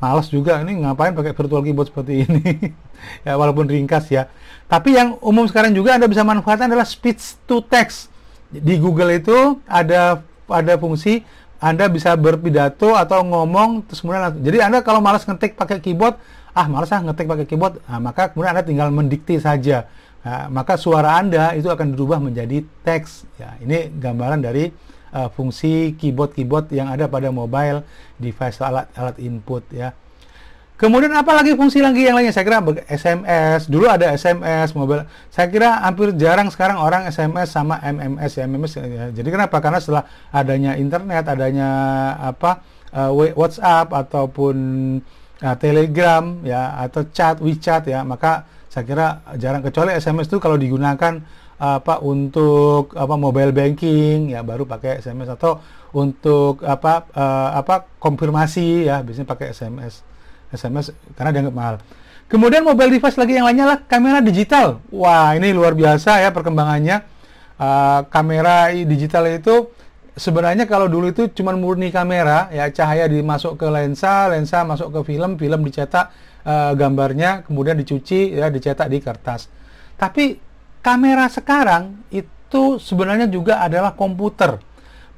A: Males juga ini ngapain pakai virtual keyboard seperti ini. ya walaupun ringkas ya. Tapi yang umum sekarang juga Anda bisa manfaatkan adalah speech to text. Di Google itu ada ada fungsi anda bisa berpidato atau ngomong terus kemudian jadi Anda kalau malas ngetik pakai keyboard, ah malas ah ngetik pakai keyboard, nah, maka kemudian Anda tinggal mendikti saja. Nah, maka suara Anda itu akan berubah menjadi teks. Ya, ini gambaran dari uh, fungsi keyboard-keyboard yang ada pada mobile device alat-alat input ya. Kemudian apa lagi fungsi lagi yang lainnya? Saya kira SMS, dulu ada SMS mobile. Saya kira hampir jarang sekarang orang SMS sama MMS ya, MMS ya. Jadi kenapa? Karena setelah adanya internet, adanya apa uh, WhatsApp ataupun uh, Telegram ya atau chat WeChat ya, maka saya kira jarang kecuali SMS itu kalau digunakan apa untuk apa mobile banking ya baru pakai SMS atau untuk apa uh, apa konfirmasi ya biasanya pakai SMS. SMS karena dianggap mahal. Kemudian mobile device lagi yang lainnya lah kamera digital. Wah, ini luar biasa ya perkembangannya. Uh, kamera digital itu sebenarnya kalau dulu itu cuma murni kamera, ya cahaya dimasuk ke lensa, lensa masuk ke film, film dicetak uh, gambarnya, kemudian dicuci, ya dicetak di kertas. Tapi kamera sekarang itu sebenarnya juga adalah komputer.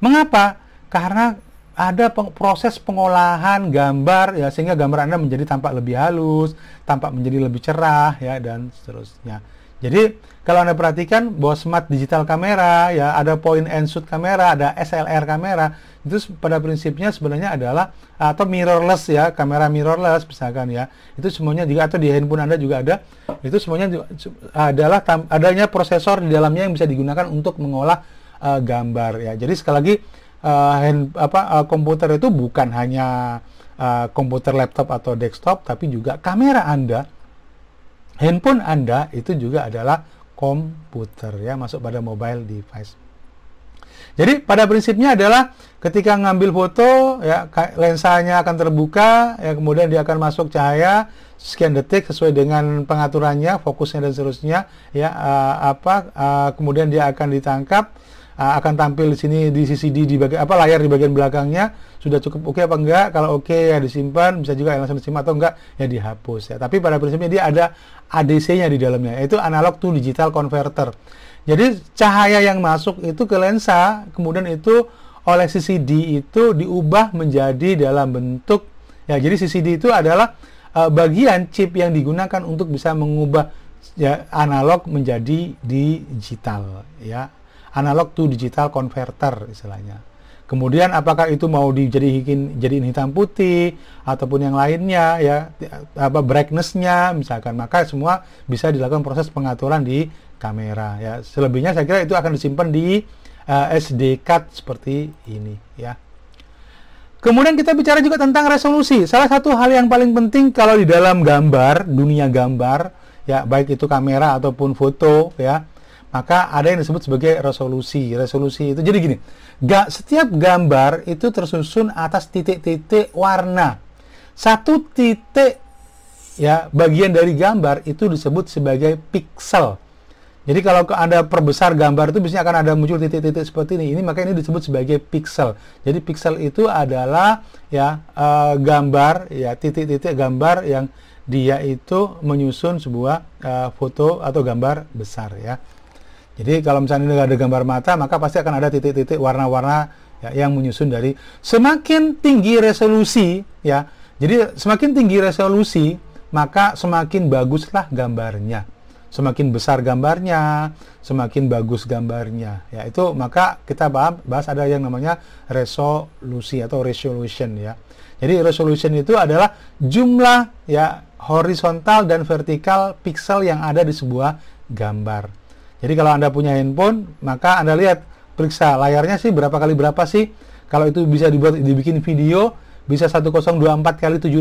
A: Mengapa? Karena ada peng proses pengolahan gambar ya sehingga gambar Anda menjadi tampak lebih halus, tampak menjadi lebih cerah ya dan seterusnya. Jadi kalau Anda perhatikan bahwa smart digital kamera ya ada point and shoot kamera, ada SLR kamera itu pada prinsipnya sebenarnya adalah atau mirrorless ya, kamera mirrorless misalkan ya. Itu semuanya juga atau di handphone Anda juga ada. Itu semuanya adalah adanya prosesor di dalamnya yang bisa digunakan untuk mengolah uh, gambar ya. Jadi sekali lagi uh, hand, apa uh, komputer itu bukan hanya uh, komputer laptop atau desktop tapi juga kamera Anda handphone Anda itu juga adalah komputer ya masuk pada mobile device. Jadi pada prinsipnya adalah ketika ngambil foto ya lensanya akan terbuka ya kemudian dia akan masuk cahaya sekian detik sesuai dengan pengaturannya fokusnya dan seterusnya ya uh, apa uh, kemudian dia akan ditangkap uh, akan tampil di sini di CCD di bagian apa layar di bagian belakangnya sudah cukup oke okay apa enggak kalau oke okay, ya disimpan bisa juga langsung disimpan atau enggak ya dihapus ya tapi pada prinsipnya dia ada ADC-nya di dalamnya yaitu analog to digital converter jadi cahaya yang masuk itu ke lensa kemudian itu oleh CCD itu diubah menjadi dalam bentuk ya jadi CCD itu adalah uh, bagian chip yang digunakan untuk bisa mengubah ya analog menjadi digital ya analog to digital converter istilahnya. Kemudian apakah itu mau dijadikan jadi hitam putih ataupun yang lainnya ya apa brightnessnya misalkan maka semua bisa dilakukan proses pengaturan di kamera ya selebihnya saya kira itu akan disimpan di uh, eh, SD card seperti ini ya. Kemudian kita bicara juga tentang resolusi. Salah satu hal yang paling penting kalau di dalam gambar, dunia gambar, ya baik itu kamera ataupun foto ya maka ada yang disebut sebagai resolusi. Resolusi itu jadi gini, gak, setiap gambar itu tersusun atas titik-titik warna. Satu titik ya bagian dari gambar itu disebut sebagai pixel. Jadi kalau Anda perbesar gambar itu biasanya akan ada muncul titik-titik seperti ini. Ini maka ini disebut sebagai pixel. Jadi pixel itu adalah ya e, gambar ya titik-titik gambar yang dia itu menyusun sebuah e, foto atau gambar besar ya. Jadi kalau misalnya ini ada gambar mata, maka pasti akan ada titik-titik warna-warna ya, yang menyusun dari semakin tinggi resolusi ya. Jadi semakin tinggi resolusi, maka semakin baguslah gambarnya. Semakin besar gambarnya, semakin bagus gambarnya. Ya, itu maka kita bahas ada yang namanya resolusi atau resolution ya. Jadi resolution itu adalah jumlah ya horizontal dan vertikal pixel yang ada di sebuah gambar. Jadi kalau Anda punya handphone, maka Anda lihat periksa layarnya sih berapa kali berapa sih. Kalau itu bisa dibuat dibikin video bisa 1024 kali 768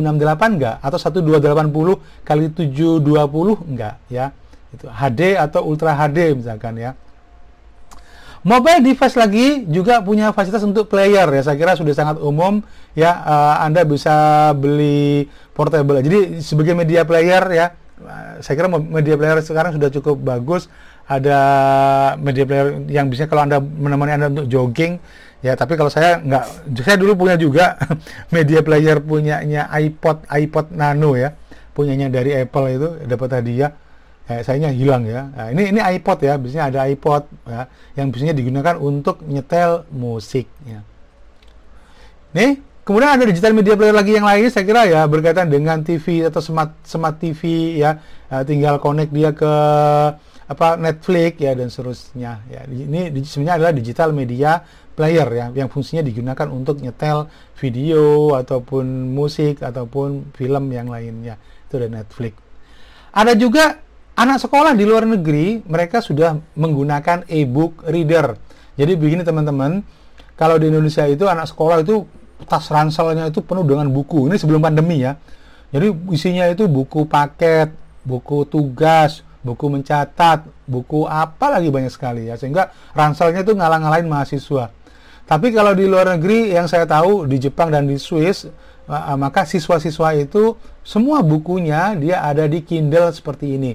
A: enggak atau 1280 kali 720 enggak ya. Itu HD atau Ultra HD misalkan ya. Mobile device lagi juga punya fasilitas untuk player ya. Saya kira sudah sangat umum ya. Uh, anda bisa beli portable. Jadi sebagai media player ya, eh, saya kira media player sekarang sudah cukup bagus ada media player yang bisa kalau anda menemani anda untuk jogging ya tapi kalau saya nggak saya dulu punya juga media player punyanya iPod iPod Nano ya punyanya dari Apple itu dapat hadiah eh, sayanya hilang ya. Nah, ini ini iPod ya, biasanya ada iPod ya, yang biasanya digunakan untuk nyetel musik. Ya. Nih, kemudian ada digital media player lagi yang lain, saya kira ya berkaitan dengan TV atau smart smart TV ya, eh, tinggal connect dia ke apa Netflix ya dan seterusnya ya ini sebenarnya adalah digital media player ya yang fungsinya digunakan untuk nyetel video ataupun musik ataupun film yang lainnya itu ada Netflix ada juga anak sekolah di luar negeri mereka sudah menggunakan e-book reader jadi begini teman-teman kalau di Indonesia itu anak sekolah itu tas ranselnya itu penuh dengan buku ini sebelum pandemi ya jadi isinya itu buku paket buku tugas buku mencatat, buku apa lagi banyak sekali ya. Sehingga ranselnya itu ngalang ngalahin mahasiswa. Tapi kalau di luar negeri yang saya tahu di Jepang dan di Swiss, ah, maka siswa-siswa itu semua bukunya dia ada di Kindle seperti ini.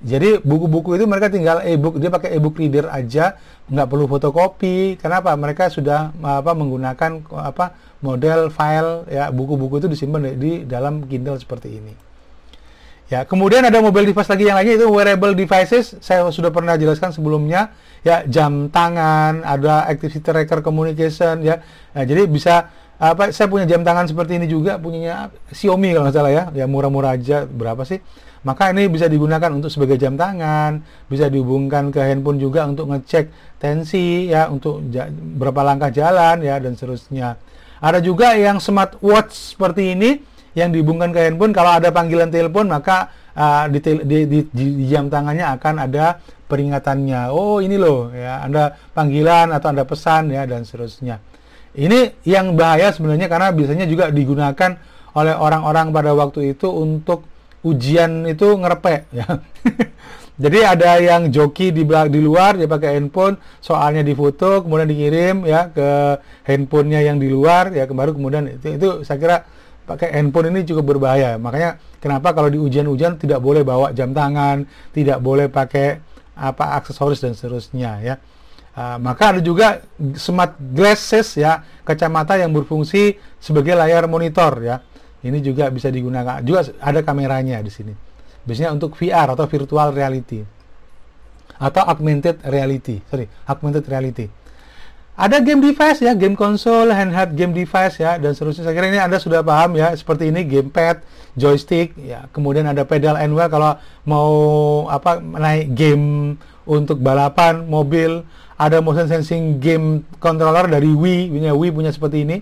A: Jadi buku-buku itu mereka tinggal e-book, dia pakai e-book reader aja, nggak perlu fotokopi. Kenapa? Mereka sudah apa menggunakan apa model file ya buku-buku itu disimpan di, di dalam Kindle seperti ini. Ya, kemudian ada mobile device lagi yang lainnya itu wearable devices. Saya sudah pernah jelaskan sebelumnya. Ya, jam tangan, ada activity tracker communication. Ya, nah, jadi bisa apa? Saya punya jam tangan seperti ini juga, punyanya Xiaomi kalau nggak salah ya. Ya murah-murah aja, berapa sih? Maka ini bisa digunakan untuk sebagai jam tangan, bisa dihubungkan ke handphone juga untuk ngecek tensi ya, untuk berapa langkah jalan ya dan seterusnya. Ada juga yang smartwatch seperti ini yang dihubungkan ke handphone kalau ada panggilan telepon maka uh, di, di, di, di jam tangannya akan ada peringatannya oh ini loh ya Anda panggilan atau Anda pesan ya dan seterusnya ini yang bahaya sebenarnya karena biasanya juga digunakan oleh orang-orang pada waktu itu untuk ujian itu ngerepek ya. Jadi ada yang joki di di luar dia pakai handphone, soalnya difoto kemudian dikirim ya ke handphonenya yang di luar ya kemarin kemudian itu itu saya kira pakai handphone ini cukup berbahaya. Makanya kenapa kalau di ujian ujian tidak boleh bawa jam tangan, tidak boleh pakai apa aksesoris dan seterusnya ya. Uh, maka ada juga smart glasses ya, kacamata yang berfungsi sebagai layar monitor ya. Ini juga bisa digunakan. Juga ada kameranya di sini. Biasanya untuk VR atau virtual reality atau augmented reality. Sorry, augmented reality ada game device ya, game konsol, handheld game device ya, dan seterusnya. Saya kira ini Anda sudah paham ya, seperti ini gamepad, joystick, ya. Kemudian ada pedal and wheel kalau mau apa naik game untuk balapan, mobil, ada motion sensing game controller dari Wii, punya Wii punya seperti ini.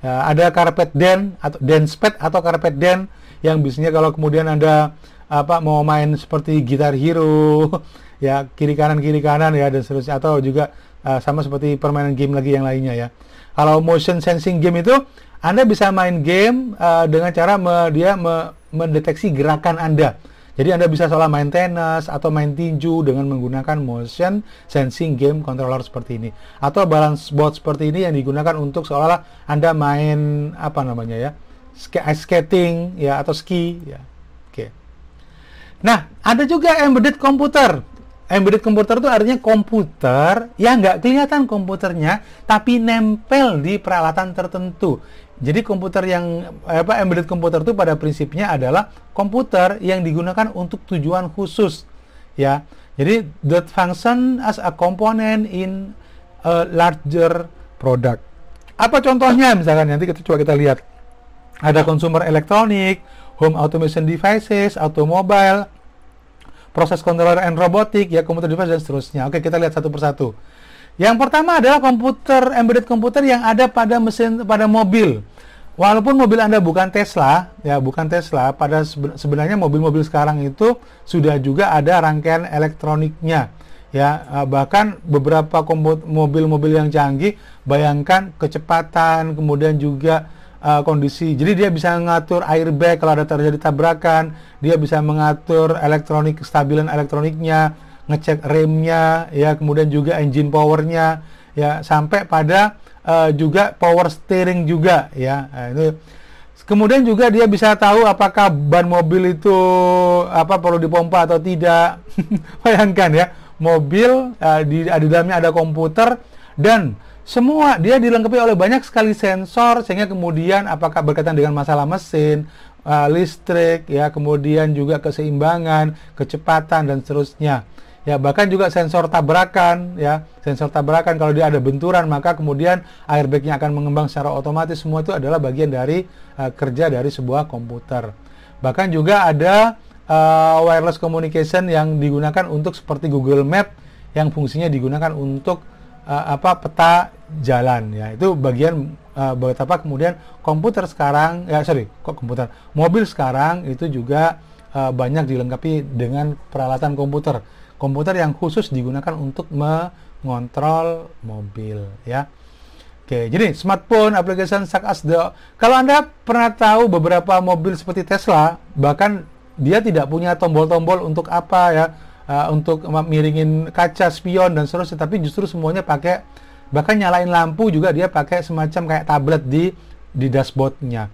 A: Ya, ada carpet den atau dance pad atau carpet den yang biasanya kalau kemudian Anda apa mau main seperti gitar hero ya kiri kanan kiri kanan ya dan seterusnya atau juga Ah, sama seperti permainan game lagi yang lainnya ya. Kalau motion sensing game itu Anda bisa main game uh, dengan cara me, dia me, mendeteksi gerakan Anda. Jadi Anda bisa salah main tenis atau main tinju dengan menggunakan motion sensing game controller seperti ini atau balance board seperti ini yang digunakan untuk seolah-olah Anda main apa namanya ya ice eh, skating ya atau ski ya. Oke. Nah, ada juga embedded komputer embedded komputer itu artinya komputer yang nggak kelihatan komputernya tapi nempel di peralatan tertentu. Jadi komputer yang apa embedded komputer itu pada prinsipnya adalah komputer yang digunakan untuk tujuan khusus ya. Jadi that function as a component in a larger product. Apa contohnya misalkan nanti kita coba kita lihat. Ada consumer electronic, home automation devices, automobile, proses controller and robotik, ya komputer device dan seterusnya. Oke, kita lihat satu persatu. Yang pertama adalah komputer embedded komputer yang ada pada mesin pada mobil. Walaupun mobil Anda bukan Tesla, ya bukan Tesla, pada sebenarnya mobil-mobil sekarang itu sudah juga ada rangkaian elektroniknya. Ya, eh, bahkan beberapa mobil-mobil yang canggih, bayangkan kecepatan, kemudian juga uh, kondisi. Jadi dia bisa mengatur airbag kalau ada terjadi tabrakan, dia bisa mengatur elektronik kestabilan elektroniknya, ngecek remnya, ya kemudian juga engine powernya, ya sampai pada uh, juga power steering juga, ya nah, itu. Kemudian juga dia bisa tahu apakah ban mobil itu apa perlu dipompa atau tidak. Bayangkan ya, mobil uh, di, di dalamnya ada komputer dan semua dia dilengkapi oleh banyak sekali sensor sehingga kemudian apakah berkaitan dengan masalah mesin, uh, listrik ya, kemudian juga keseimbangan, kecepatan dan seterusnya. Ya, bahkan juga sensor tabrakan ya. Sensor tabrakan kalau dia ada benturan maka kemudian airbagnya akan mengembang secara otomatis. Semua itu adalah bagian dari uh, kerja dari sebuah komputer. Bahkan juga ada uh, wireless communication yang digunakan untuk seperti Google Map yang fungsinya digunakan untuk uh, apa peta jalan ya itu bagian uh, eh, betapa kemudian komputer sekarang ya sorry kok komputer mobil sekarang itu juga uh, banyak dilengkapi dengan peralatan komputer komputer yang khusus digunakan untuk mengontrol mobil ya Oke, jadi smartphone, application such as kalau Anda pernah tahu beberapa mobil seperti Tesla, bahkan dia tidak punya tombol-tombol untuk apa ya Eh, untuk miringin kaca spion dan seterusnya tapi justru semuanya pakai bahkan nyalain lampu juga dia pakai semacam kayak tablet di di dashboardnya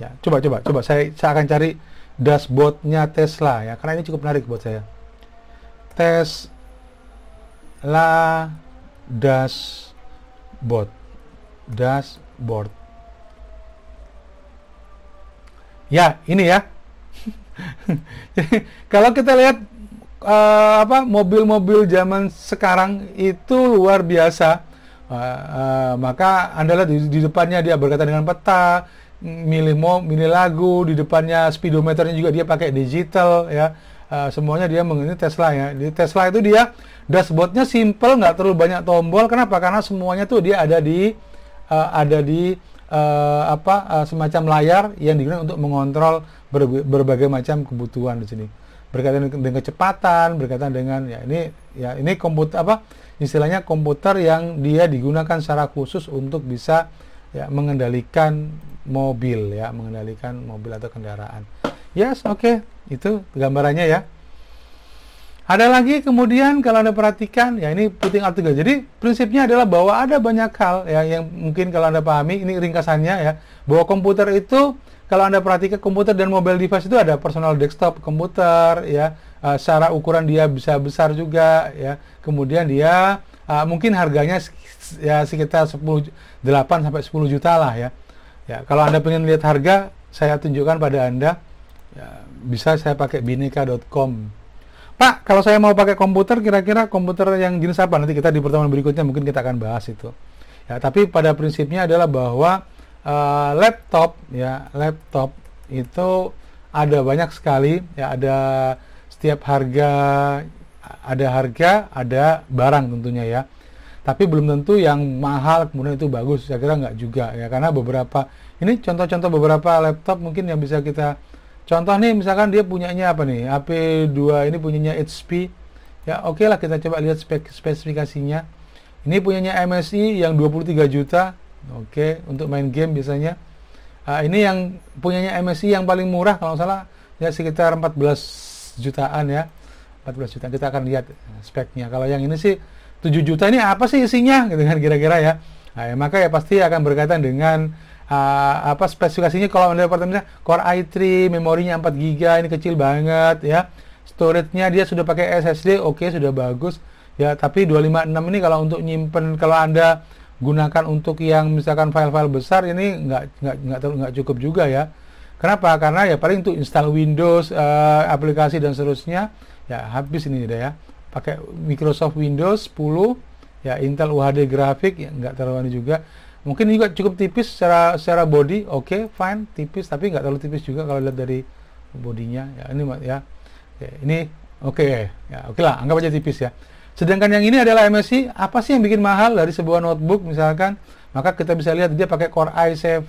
A: ya coba coba coba saya saya akan cari dashboardnya Tesla ya karena ini cukup menarik buat saya Tesla dashboard dashboard ya ini ya kalau kita lihat uh, apa mobil-mobil zaman sekarang itu luar biasa. Uh, uh, maka anda lihat di, di depannya dia berkaitan dengan peta, milih mau milih lagu, di depannya speedometernya juga dia pakai digital ya. Uh, semuanya dia mengenai Tesla ya. Di Tesla itu dia dashboardnya simple, nggak terlalu banyak tombol. Kenapa? Karena semuanya tuh dia ada di uh, ada di uh, apa uh, semacam layar yang digunakan untuk mengontrol berbagai macam kebutuhan di sini berkaitan dengan kecepatan, berkaitan dengan ya ini ya ini komputer apa istilahnya komputer yang dia digunakan secara khusus untuk bisa ya mengendalikan mobil ya, mengendalikan mobil atau kendaraan. Yes, oke, okay. itu gambarannya ya. Ada lagi kemudian kalau Anda perhatikan ya ini puting artikel. Jadi prinsipnya adalah bahwa ada banyak hal ya yang mungkin kalau Anda pahami ini ringkasannya ya bahwa komputer itu kalau Anda perhatikan komputer dan mobile device itu ada personal desktop komputer ya, uh, secara ukuran dia bisa besar juga ya. Kemudian dia uh, mungkin harganya ya sekitar 10 8 sampai 10 juta lah ya. Ya, kalau Anda ingin lihat harga, saya tunjukkan pada Anda. Ya, bisa saya pakai bineka.com. Pak, kalau saya mau pakai komputer, kira-kira komputer yang jenis apa? Nanti kita di pertemuan berikutnya mungkin kita akan bahas itu. Ya, tapi pada prinsipnya adalah bahwa uh, laptop ya laptop itu ada banyak sekali ya ada setiap harga ada harga ada barang tentunya ya tapi belum tentu yang mahal kemudian itu bagus saya kira nggak juga ya karena beberapa ini contoh-contoh beberapa laptop mungkin yang bisa kita contoh nih misalkan dia punyanya apa nih HP2 ini punyanya HP ya oke okay lah kita coba lihat spek spesifikasinya ini punyanya MSI yang 23 juta oke okay. untuk main game biasanya uh, ini yang punyanya MSI yang paling murah kalau salah ya sekitar 14 jutaan ya 14 juta kita akan lihat speknya kalau yang ini sih 7 juta ini apa sih isinya gitu kan kira-kira ya nah, ya maka ya pasti akan berkaitan dengan uh, apa spesifikasinya kalau anda pertamanya core i3 memorinya 4 giga ini kecil banget ya storage-nya dia sudah pakai SSD oke okay, sudah bagus ya tapi 256 ini kalau untuk nyimpen kalau anda gunakan untuk yang misalkan file-file besar ini nggak nggak nggak nggak cukup juga ya. Kenapa? Karena ya paling untuk install Windows, uh, aplikasi dan seterusnya ya habis ini deh ya. Pakai Microsoft Windows 10 ya Intel UHD grafik ya nggak terlalu ini juga. Mungkin juga cukup tipis secara secara body, oke okay, fine tipis tapi nggak terlalu tipis juga kalau lihat dari bodinya ya ini ya. ya ini oke okay, ya oke okay lah anggap aja tipis ya. Sedangkan yang ini adalah MSI, apa sih yang bikin mahal dari sebuah notebook misalkan? Maka kita bisa lihat dia pakai Core i7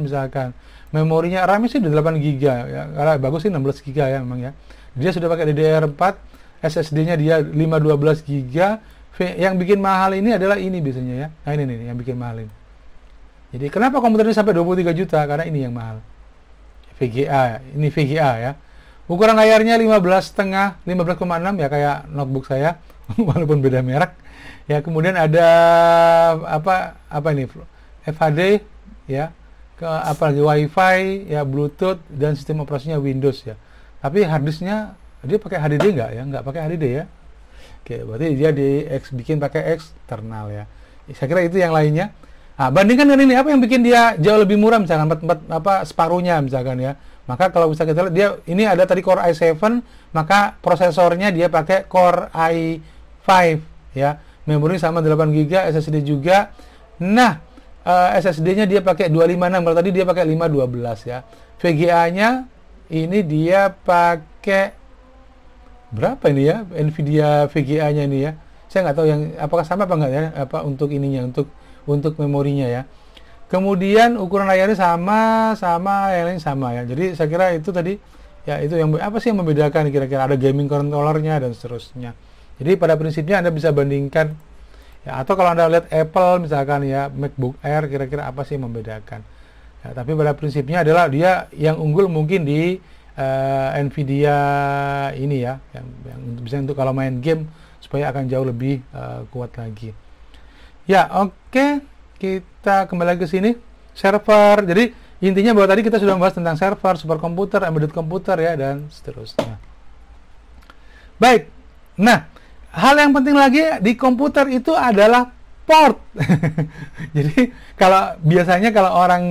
A: misalkan. Memorinya RAM sih 8 GB ya. Karena bagus sih 16 GB ya memang ya. Dia sudah pakai DDR4, SSD-nya dia 512 GB. Yang bikin mahal ini adalah ini biasanya ya. Nah ini nih yang bikin mahal ini. Jadi kenapa komputer ini sampai 23 juta? Karena ini yang mahal. VGA, ya. ini VGA ya. Ukuran layarnya belas setengah, 15,6 ya kayak notebook saya walaupun beda merek. Ya, kemudian ada apa apa ini? FHD ya, ke apa lagi WiFi, ya Bluetooth dan sistem operasinya Windows ya. Tapi harddisknya dia pakai HDD nggak ya? Nggak pakai HDD ya. Oke, berarti dia di X bikin pakai eksternal ya. Saya kira itu yang lainnya. Nah, bandingkan dengan ini apa yang bikin dia jauh lebih murah misalkan empat, empat apa separuhnya misalkan ya. Maka kalau bisa kita lihat dia ini ada tadi Core i7, maka prosesornya dia pakai Core i ya memori sama 8 GB SSD juga nah uh, eh, SSD-nya dia pakai 256 kalau tadi dia pakai 512 ya VGA-nya ini dia pakai berapa ini ya Nvidia VGA-nya ini ya saya nggak tahu yang apakah sama apa enggak ya apa untuk ininya untuk untuk memorinya ya kemudian ukuran layarnya sama sama yang lain sama ya jadi saya kira itu tadi ya itu yang apa sih yang membedakan kira-kira ada gaming controllernya dan seterusnya jadi pada prinsipnya Anda bisa bandingkan ya, atau kalau Anda lihat Apple misalkan ya MacBook Air kira-kira apa sih yang membedakan. Ya, tapi pada prinsipnya adalah dia yang unggul mungkin di uh, Nvidia ini ya yang, yang bisa untuk kalau main game supaya akan jauh lebih uh, kuat lagi. Ya, oke. Okay. Kita kembali ke sini. Server. Jadi intinya bahwa tadi kita sudah membahas tentang server, superkomputer, embedded komputer ya dan seterusnya. Baik. Nah, hal yang penting lagi di komputer itu adalah port. Jadi kalau biasanya kalau orang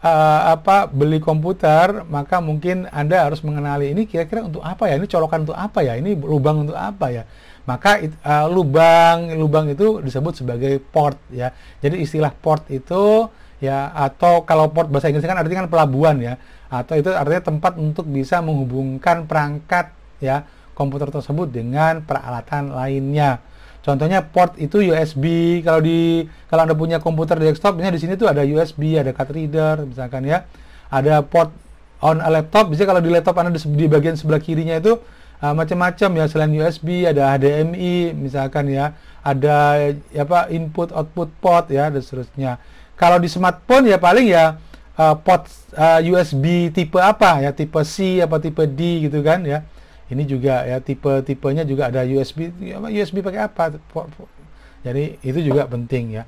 A: uh, apa beli komputer maka mungkin anda harus mengenali ini kira-kira untuk apa ya ini colokan untuk apa ya ini lubang untuk apa ya maka lubang eh, lubang lubang itu disebut sebagai port ya jadi istilah port itu ya atau kalau port bahasa Inggris kan artinya kan pelabuhan ya atau itu artinya tempat untuk bisa menghubungkan perangkat ya komputer tersebut dengan peralatan lainnya. Contohnya port itu USB. Kalau di kalau Anda punya komputer desktop, misalnya di sini tuh ada USB, ada card reader misalkan ya. Ada port on a laptop. Bisa kalau di laptop Anda di, di bagian sebelah kirinya itu uh, macam-macam ya selain USB ada HDMI misalkan ya, ada ya apa input output port ya dan seterusnya. Kalau di smartphone ya paling ya uh, port uh, ah, USB tipe apa ya, tipe C apa tipe D gitu kan ya ini juga ya tipe-tipenya juga ada USB USB pakai apa jadi itu juga penting ya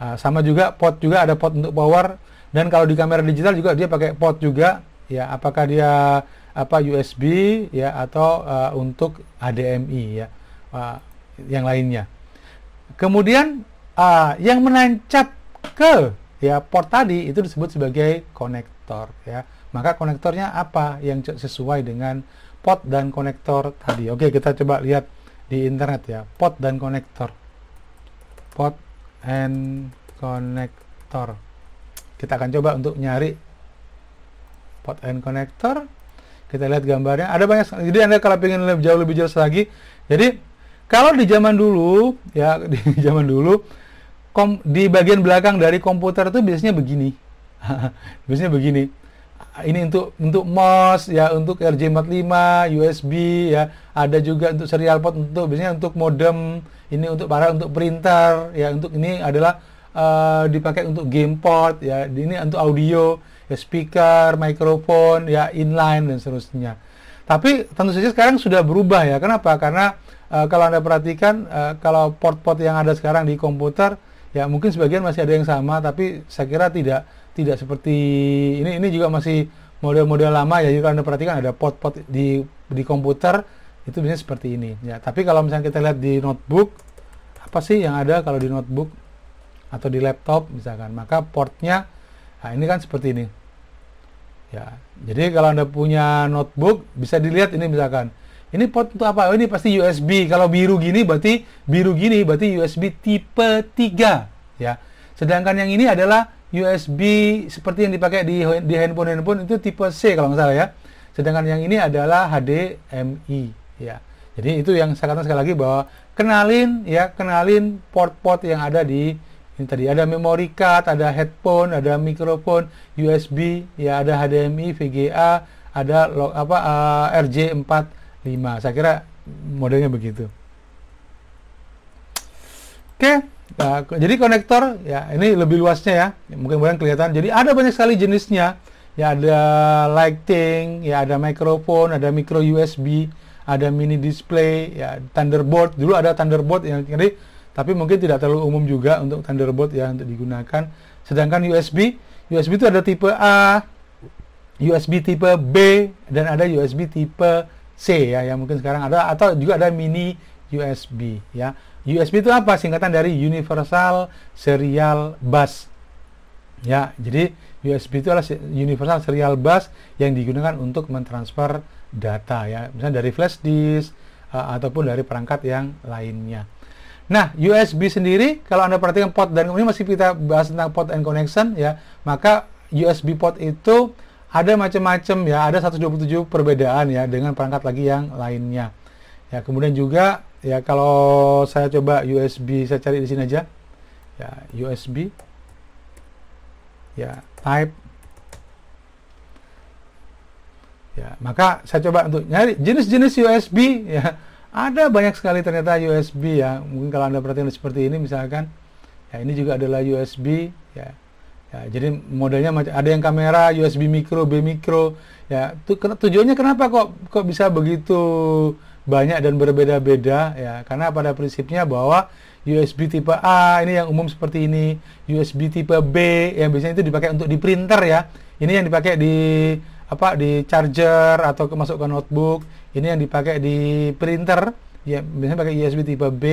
A: uh, sama juga port juga ada port untuk power dan kalau di kamera digital juga dia pakai port juga ya apakah dia apa USB ya atau uh, untuk HDMI ya uh, yang lainnya kemudian uh, yang menancap ke ya port tadi itu disebut sebagai konektor ya maka konektornya apa yang sesuai dengan pot dan konektor tadi. Oke, kita coba lihat di internet ya. Pot dan konektor. Pot and konektor. Kita akan coba untuk nyari pot and konektor. Kita lihat gambarnya. Ada banyak. Jadi Anda kalau ingin lebih jauh lebih jelas lagi. Jadi kalau di zaman dulu ya di zaman dulu kom, di bagian belakang dari komputer itu biasanya begini. biasanya begini ini untuk untuk MOS ya, untuk RJ45, USB ya, ada juga untuk serial port untuk biasanya untuk modem, ini untuk para untuk printer ya, untuk ini adalah uh, dipakai untuk game port ya, ini untuk audio, ya, speaker, microphone ya, inline dan seterusnya. Tapi tentu saja sekarang sudah berubah ya. Kenapa? Karena uh, kalau Anda perhatikan uh, kalau port-port yang ada sekarang di komputer ya mungkin sebagian masih ada yang sama tapi saya kira tidak tidak seperti ini ini juga masih model-model lama ya jadi kalau anda perhatikan ada pot-pot di di komputer itu biasanya seperti ini ya tapi kalau misalnya kita lihat di notebook apa sih yang ada kalau di notebook atau di laptop misalkan maka portnya nah ini kan seperti ini ya jadi kalau anda punya notebook bisa dilihat ini misalkan ini port untuk apa? Oh, ini pasti USB. Kalau biru gini berarti biru gini berarti USB tipe 3 ya. Sedangkan yang ini adalah USB seperti yang dipakai di di handphone-handphone itu tipe C kalau nggak salah ya. Sedangkan yang ini adalah HDMI ya. Jadi itu yang saya katakan sekali lagi bahwa kenalin ya, kenalin port-port yang ada di ini tadi ada memory card, ada headphone, ada mikrofon, USB, ya ada HDMI, VGA, ada log, apa uh, eh, RJ45. Saya kira modelnya begitu. Oke. Okay. Nah, jadi konektor ya ini lebih luasnya ya. Mungkin kalian kelihatan. Jadi ada banyak sekali jenisnya. Ya ada lighting, ya ada microphone, ada micro USB, ada mini display, ya Thunderbolt. Dulu ada Thunderbolt yang jadi tapi mungkin tidak terlalu umum juga untuk Thunderbolt ya untuk digunakan. Sedangkan USB, USB itu ada tipe A, USB tipe B dan ada USB tipe C ya yang mungkin sekarang ada atau juga ada mini USB ya. USB itu apa? Singkatan dari Universal Serial Bus. Ya, jadi USB itu adalah Universal Serial Bus yang digunakan untuk mentransfer data ya, misalnya dari flash disk eh, ataupun dari perangkat yang lainnya. Nah, USB sendiri kalau Anda perhatikan port dan ini masih kita bahas tentang port and connection ya, maka USB port itu ada macam-macam ya, ada 127 perbedaan ya dengan perangkat lagi yang lainnya. Ya, kemudian juga ya kalau saya coba USB saya cari di sini aja ya USB ya type ya maka saya coba untuk nyari jenis-jenis USB ya ada banyak sekali ternyata USB ya mungkin kalau anda perhatikan seperti ini misalkan ya ini juga adalah USB ya ya jadi modelnya macam ada yang kamera USB micro, B micro. ya tu, tujuannya kenapa kok kok bisa begitu banyak dan berbeda-beda ya karena pada prinsipnya bahwa USB tipe A ini yang umum seperti ini USB tipe B yang biasanya itu dipakai untuk di printer ya ini yang dipakai di apa di charger atau masuk ke notebook ini yang dipakai di printer ya biasanya pakai USB tipe B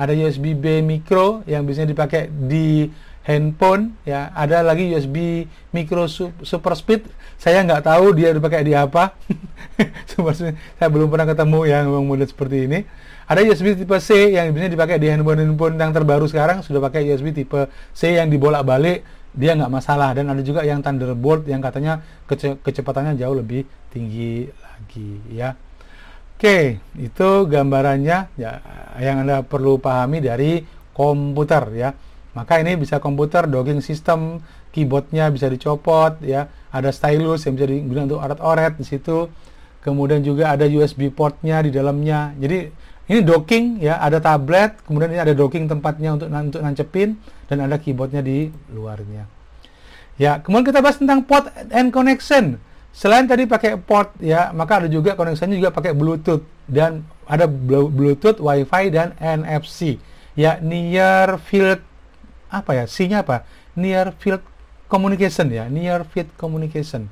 A: ada USB B micro yang biasanya dipakai di handphone ya ada lagi USB micro super speed saya nggak tahu dia dipakai di apa saya belum pernah ketemu yang memang model seperti ini ada USB tipe C yang biasanya dipakai di handphone handphone yang terbaru sekarang sudah pakai USB tipe C yang dibolak balik dia nggak masalah dan ada juga yang Thunderbolt yang katanya kece kecepatannya jauh lebih tinggi lagi ya Oke, itu gambarannya ya, yang Anda perlu pahami dari komputer ya. Maka ini bisa komputer, dogging system, keyboardnya bisa dicopot ya, ada stylus yang bisa digunakan untuk oret-oret di situ. Kemudian juga ada USB portnya di dalamnya. Jadi ini docking ya, ada tablet, kemudian ini ada docking tempatnya untuk untuk nancepin dan ada keyboardnya di luarnya. Ya, kemudian kita bahas tentang port and connection. Selain tadi pakai port ya, maka ada juga koneksinya juga pakai Bluetooth dan ada Bluetooth, WiFi dan NFC. Ya, near field apa ya? C-nya apa? Near field communication ya, near field communication.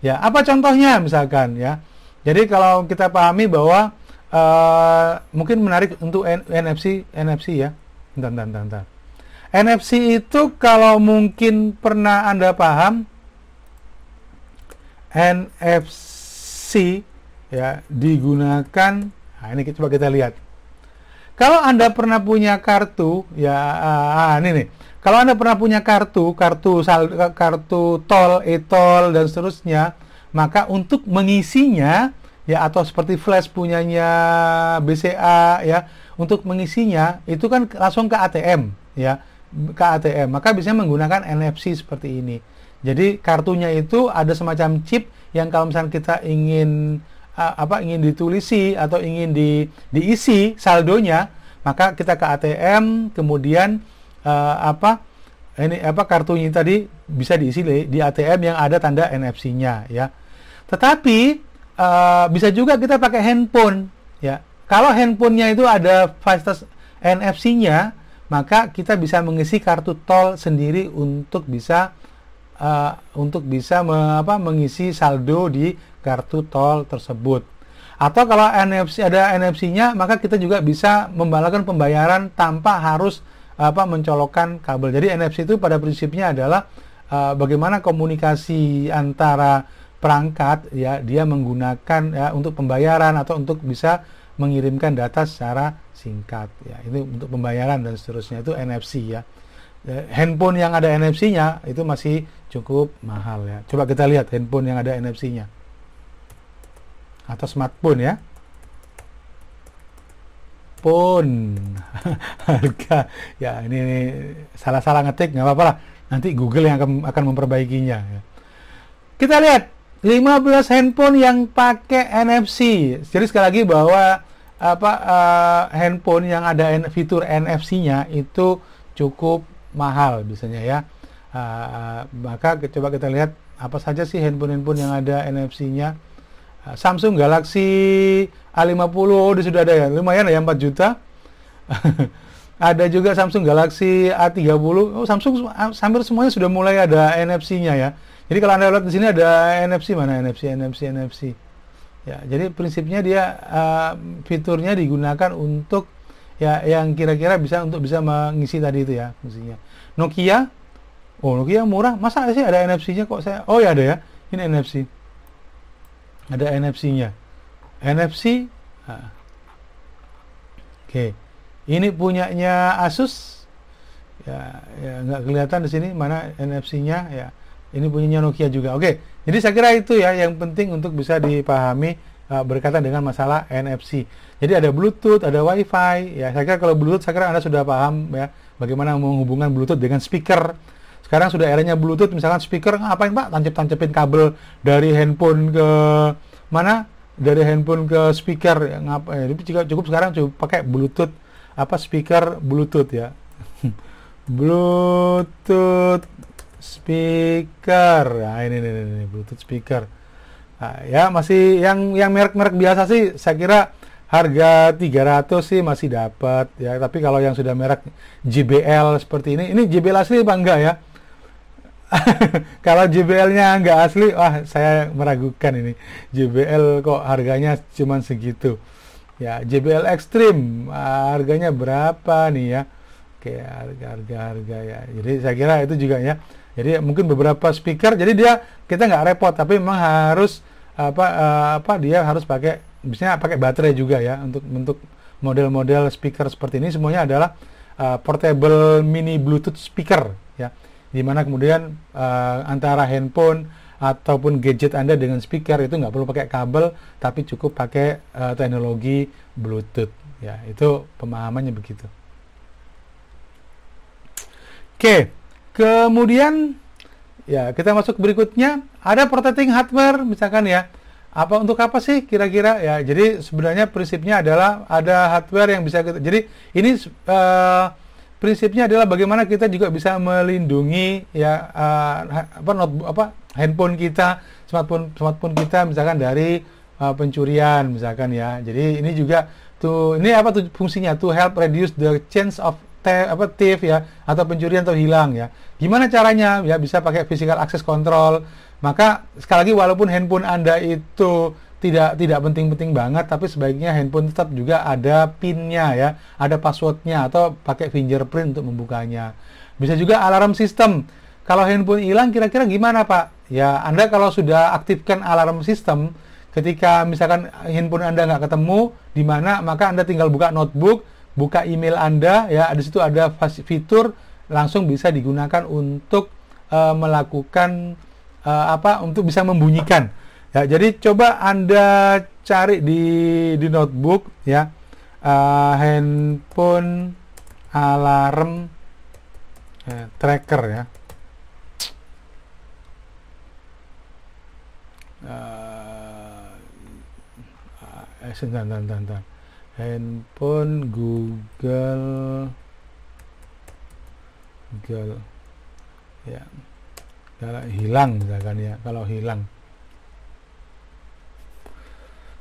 A: Ya, apa contohnya misalkan ya. Jadi kalau kita pahami bahwa uh, mungkin menarik untuk N NFC NFC ya. Bentar, bentar, bentar, bentar. NFC itu kalau mungkin pernah Anda paham NFC ya digunakan nah ini coba kita lihat kalau Anda pernah punya kartu ya uh, ini nih kalau Anda pernah punya kartu, kartu sal, kartu tol, e-tol dan seterusnya, maka untuk mengisinya ya atau seperti flash punyanya BCA ya, untuk mengisinya itu kan langsung ke ATM ya, ke ATM. Maka biasanya menggunakan NFC seperti ini. Jadi kartunya itu ada semacam chip yang kalau misalnya kita ingin apa ingin ditulisi atau ingin di diisi saldonya, maka kita ke ATM kemudian uh, apa ini apa kartunya tadi bisa diisi di ATM yang ada tanda NFC-nya ya. Tetapi uh, bisa juga kita pakai handphone ya. Kalau handphonenya itu ada fasilitas NFC-nya, maka kita bisa mengisi kartu tol sendiri untuk bisa uh, untuk bisa me, apa, mengisi saldo di kartu tol tersebut. Atau kalau NFC ada NFC-nya, maka kita juga bisa membalaskan pembayaran tanpa harus apa mencolokkan kabel. Jadi NFC itu pada prinsipnya adalah uh, bagaimana komunikasi antara perangkat ya dia menggunakan ya, untuk pembayaran atau untuk bisa mengirimkan data secara singkat ya itu untuk pembayaran dan seterusnya itu NFC ya. ya handphone yang ada NFC-nya itu masih cukup mahal ya coba kita lihat handphone yang ada NFC-nya atau smartphone ya pun harga ya ini, salah-salah ngetik nggak apa-apa lah nanti Google yang akan, akan memperbaikinya ya. kita lihat 15 handphone yang pakai NFC jadi sekali lagi bahwa apa uh, handphone yang ada fitur NFC-nya itu cukup mahal biasanya ya uh, maka coba kita lihat apa saja sih handphone-handphone yang ada NFC-nya Ah, Samsung Galaxy A50 oh, sudah ada ya lumayan ya 4 juta ada juga Samsung Galaxy A30 oh Samsung ah, hampir semuanya sudah mulai ada NFC-nya ya jadi kalau anda lihat di sini ada NFC mana NFC NFC NFC ya jadi prinsipnya dia uh, fiturnya digunakan untuk ya yang kira-kira bisa untuk bisa mengisi tadi itu ya fungsinya Nokia oh Nokia murah masa sih ada NFC-nya kok saya oh ya ada ya ini NFC ada NFC-nya. NFC, oke, ini punyanya Asus, ya, ya nggak kelihatan di sini mana NFC-nya, ya ini punyanya Nokia juga. Oke, jadi saya kira itu ya yang penting untuk bisa dipahami uh, berkaitan dengan masalah NFC. Jadi ada Bluetooth, ada WiFi, ya saya kira kalau Bluetooth saya kira anda sudah paham ya bagaimana menghubungkan Bluetooth dengan speaker sekarang sudah eranya Bluetooth, misalkan speaker ngapain Pak? Tancep-tancepin kabel dari handphone ke mana? Dari handphone ke speaker ya, ngapain? Eh, cukup, cukup sekarang cukup pakai Bluetooth apa speaker Bluetooth ya. Bluetooth speaker. Nah, ini ini, ini Bluetooth speaker. Nah, ya masih yang yang merek-merek biasa sih saya kira harga 300 sih masih dapat ya, tapi kalau yang sudah merek JBL seperti ini, ini JBL asli apa enggak ya? kalau JBL-nya nggak asli, wah saya meragukan ini. JBL kok harganya cuma segitu. Ya, JBL Extreme harganya berapa nih ya? Oke, harga-harga ya. Jadi saya kira itu juga ya. Jadi mungkin beberapa speaker, jadi dia kita nggak repot, tapi memang harus apa eh, apa dia harus pakai misalnya pakai baterai juga ya untuk untuk model-model speaker seperti ini semuanya adalah uh, portable mini Bluetooth speaker di mana kemudian uh, antara handphone ataupun gadget Anda dengan speaker itu nggak perlu pakai kabel tapi cukup pakai uh, teknologi Bluetooth ya itu pemahamannya begitu. Oke, kemudian ya kita masuk berikutnya ada protecting hardware misalkan ya apa untuk apa sih kira-kira ya jadi sebenarnya prinsipnya adalah ada hardware yang bisa kita jadi ini uh, prinsipnya adalah bagaimana kita juga bisa melindungi ya uh, apa not, apa handphone kita, smartphone smartphone kita misalkan dari uh, pencurian misalkan ya. Jadi ini juga tuh ini apa tuh fungsinya tuh help reduce the chance of apa thief ya atau pencurian atau hilang ya. Gimana caranya? Ya bisa pakai physical access control. Maka sekali lagi walaupun handphone Anda itu tidak tidak penting-penting banget tapi sebaiknya handphone tetap juga ada pinnya ya ada passwordnya atau pakai fingerprint untuk membukanya bisa juga alarm sistem kalau handphone hilang kira-kira gimana pak ya anda kalau sudah aktifkan alarm sistem ketika misalkan handphone anda nggak ketemu di mana maka anda tinggal buka notebook buka email anda ya di situ ada fitur langsung bisa digunakan untuk uh, melakukan uh, apa untuk bisa membunyikan Ya, jadi coba Anda cari di di notebook ya uh, handphone alarm eh, tracker ya. eh, eh sebentar, sebentar, sebentar. Handphone Google Google ya kalau hilang misalkan ya kalau hilang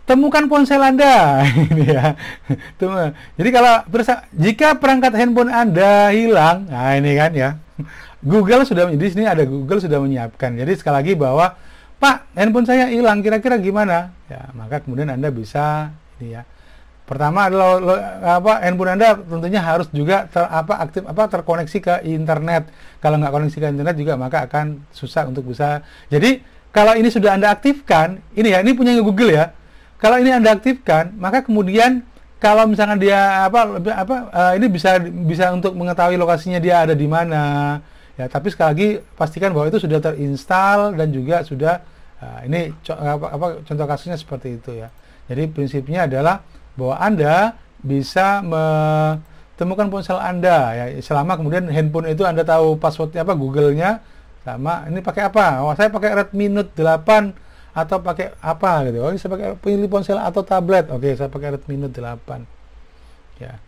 A: temukan ponsel Anda. ini ya. Teman. Jadi kalau bersa jika perangkat handphone Anda hilang, nah ini kan ya. Google sudah di sini ada Google sudah menyiapkan. Jadi sekali lagi bahwa Pak, handphone saya hilang, kira-kira gimana? Ya, maka kemudian Anda bisa ini ya. Pertama adalah lo, apa handphone Anda tentunya harus juga ter, apa aktif apa terkoneksi ke internet. Kalau nggak koneksi ke internet juga maka akan susah untuk bisa. Jadi kalau ini sudah Anda aktifkan, ini ya, ini punya Google ya kalau ini Anda aktifkan, maka kemudian kalau misalnya dia apa apa uh, ini bisa bisa untuk mengetahui lokasinya dia ada di mana. Ya, tapi sekali lagi pastikan bahwa itu sudah terinstall dan juga sudah uh, ini co apa, apa contoh kasusnya seperti itu ya. Jadi prinsipnya adalah bahwa Anda bisa menemukan ponsel Anda ya selama kemudian handphone itu Anda tahu passwordnya apa Google-nya sama ini pakai apa? Oh, saya pakai Redmi Note 8 atau pakai apa gitu. Oke, oh, saya pakai pilih ponsel atau tablet. Oke, saya pakai Redmi Note 8. Ya.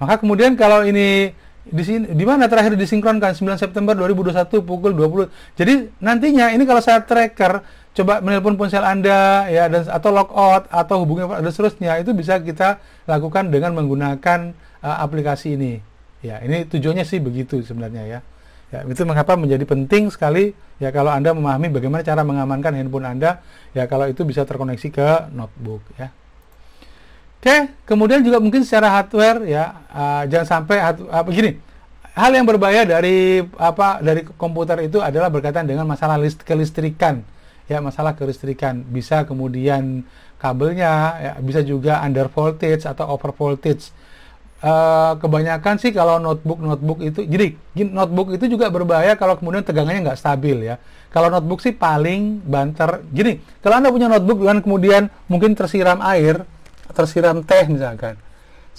A: Maka kemudian kalau ini di sini di mana terakhir disinkronkan 9 September 2021 pukul 20. Jadi nantinya ini kalau saya tracker coba menelpon ponsel Anda ya dan atau out atau hubungi dan seterusnya itu bisa kita lakukan dengan menggunakan uh, aplikasi ini. Ya, ini tujuannya sih begitu sebenarnya ya. Ya, itu mengapa menjadi penting sekali ya kalau Anda memahami bagaimana cara mengamankan handphone Anda ya kalau itu bisa terkoneksi ke notebook ya. Oke, kemudian juga mungkin secara hardware ya uh, jangan sampai uh, begini. Hal yang berbahaya dari apa dari komputer itu adalah berkaitan dengan masalah list, kelistrikan. Ya, masalah kelistrikan bisa kemudian kabelnya ya, bisa juga under voltage atau over voltage Eh, kebanyakan sih kalau notebook notebook itu jadi notebook itu juga berbahaya kalau kemudian tegangannya nggak stabil ya kalau notebook sih paling banter jadi kalau anda punya notebook dan kemudian mungkin tersiram air tersiram teh misalkan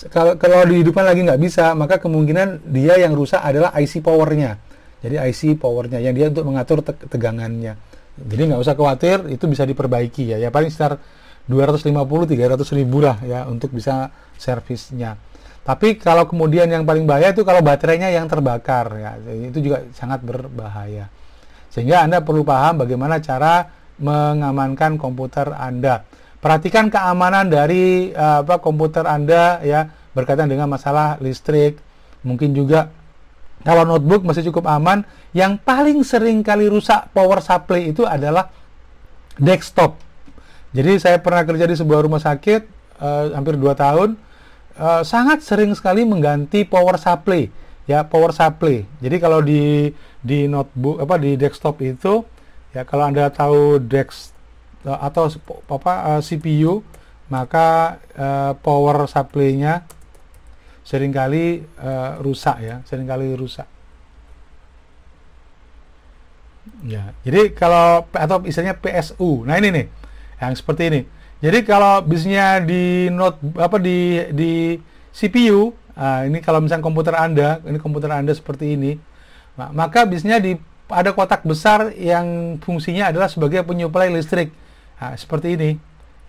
A: kalau kalau dihidupkan lagi nggak bisa maka kemungkinan dia yang rusak adalah IC powernya jadi IC powernya yang dia untuk mengatur te tegangannya jadi nggak usah khawatir itu bisa diperbaiki ya ya paling sekitar 250 300 ribu lah ya untuk bisa servisnya tapi kalau kemudian yang paling bahaya itu kalau baterainya yang terbakar ya. Itu juga sangat berbahaya. Sehingga Anda perlu paham bagaimana cara mengamankan komputer Anda. Perhatikan keamanan dari eh, apa komputer Anda ya berkaitan dengan masalah listrik. Mungkin juga kalau notebook masih cukup aman, yang paling sering kali rusak power supply itu adalah desktop. Jadi saya pernah kerja di sebuah rumah sakit eh, hampir 2 tahun Eh, sangat sering sekali mengganti power supply ya power supply. Jadi kalau di di notebook apa di desktop itu ya kalau Anda tahu dex eh, atau apa eh, CPU maka uh, power supply-nya seringkali uh, rusak ya, seringkali rusak. Ya, jadi kalau atau istilahnya PSU. Nah, ini nih yang seperti ini. Jadi kalau bisnya di note apa di di CPU, nah ini kalau misalnya komputer Anda, ini komputer Anda seperti ini, nah, maka bisnya di ada kotak besar yang fungsinya adalah sebagai penyuplai listrik. Nah, seperti ini.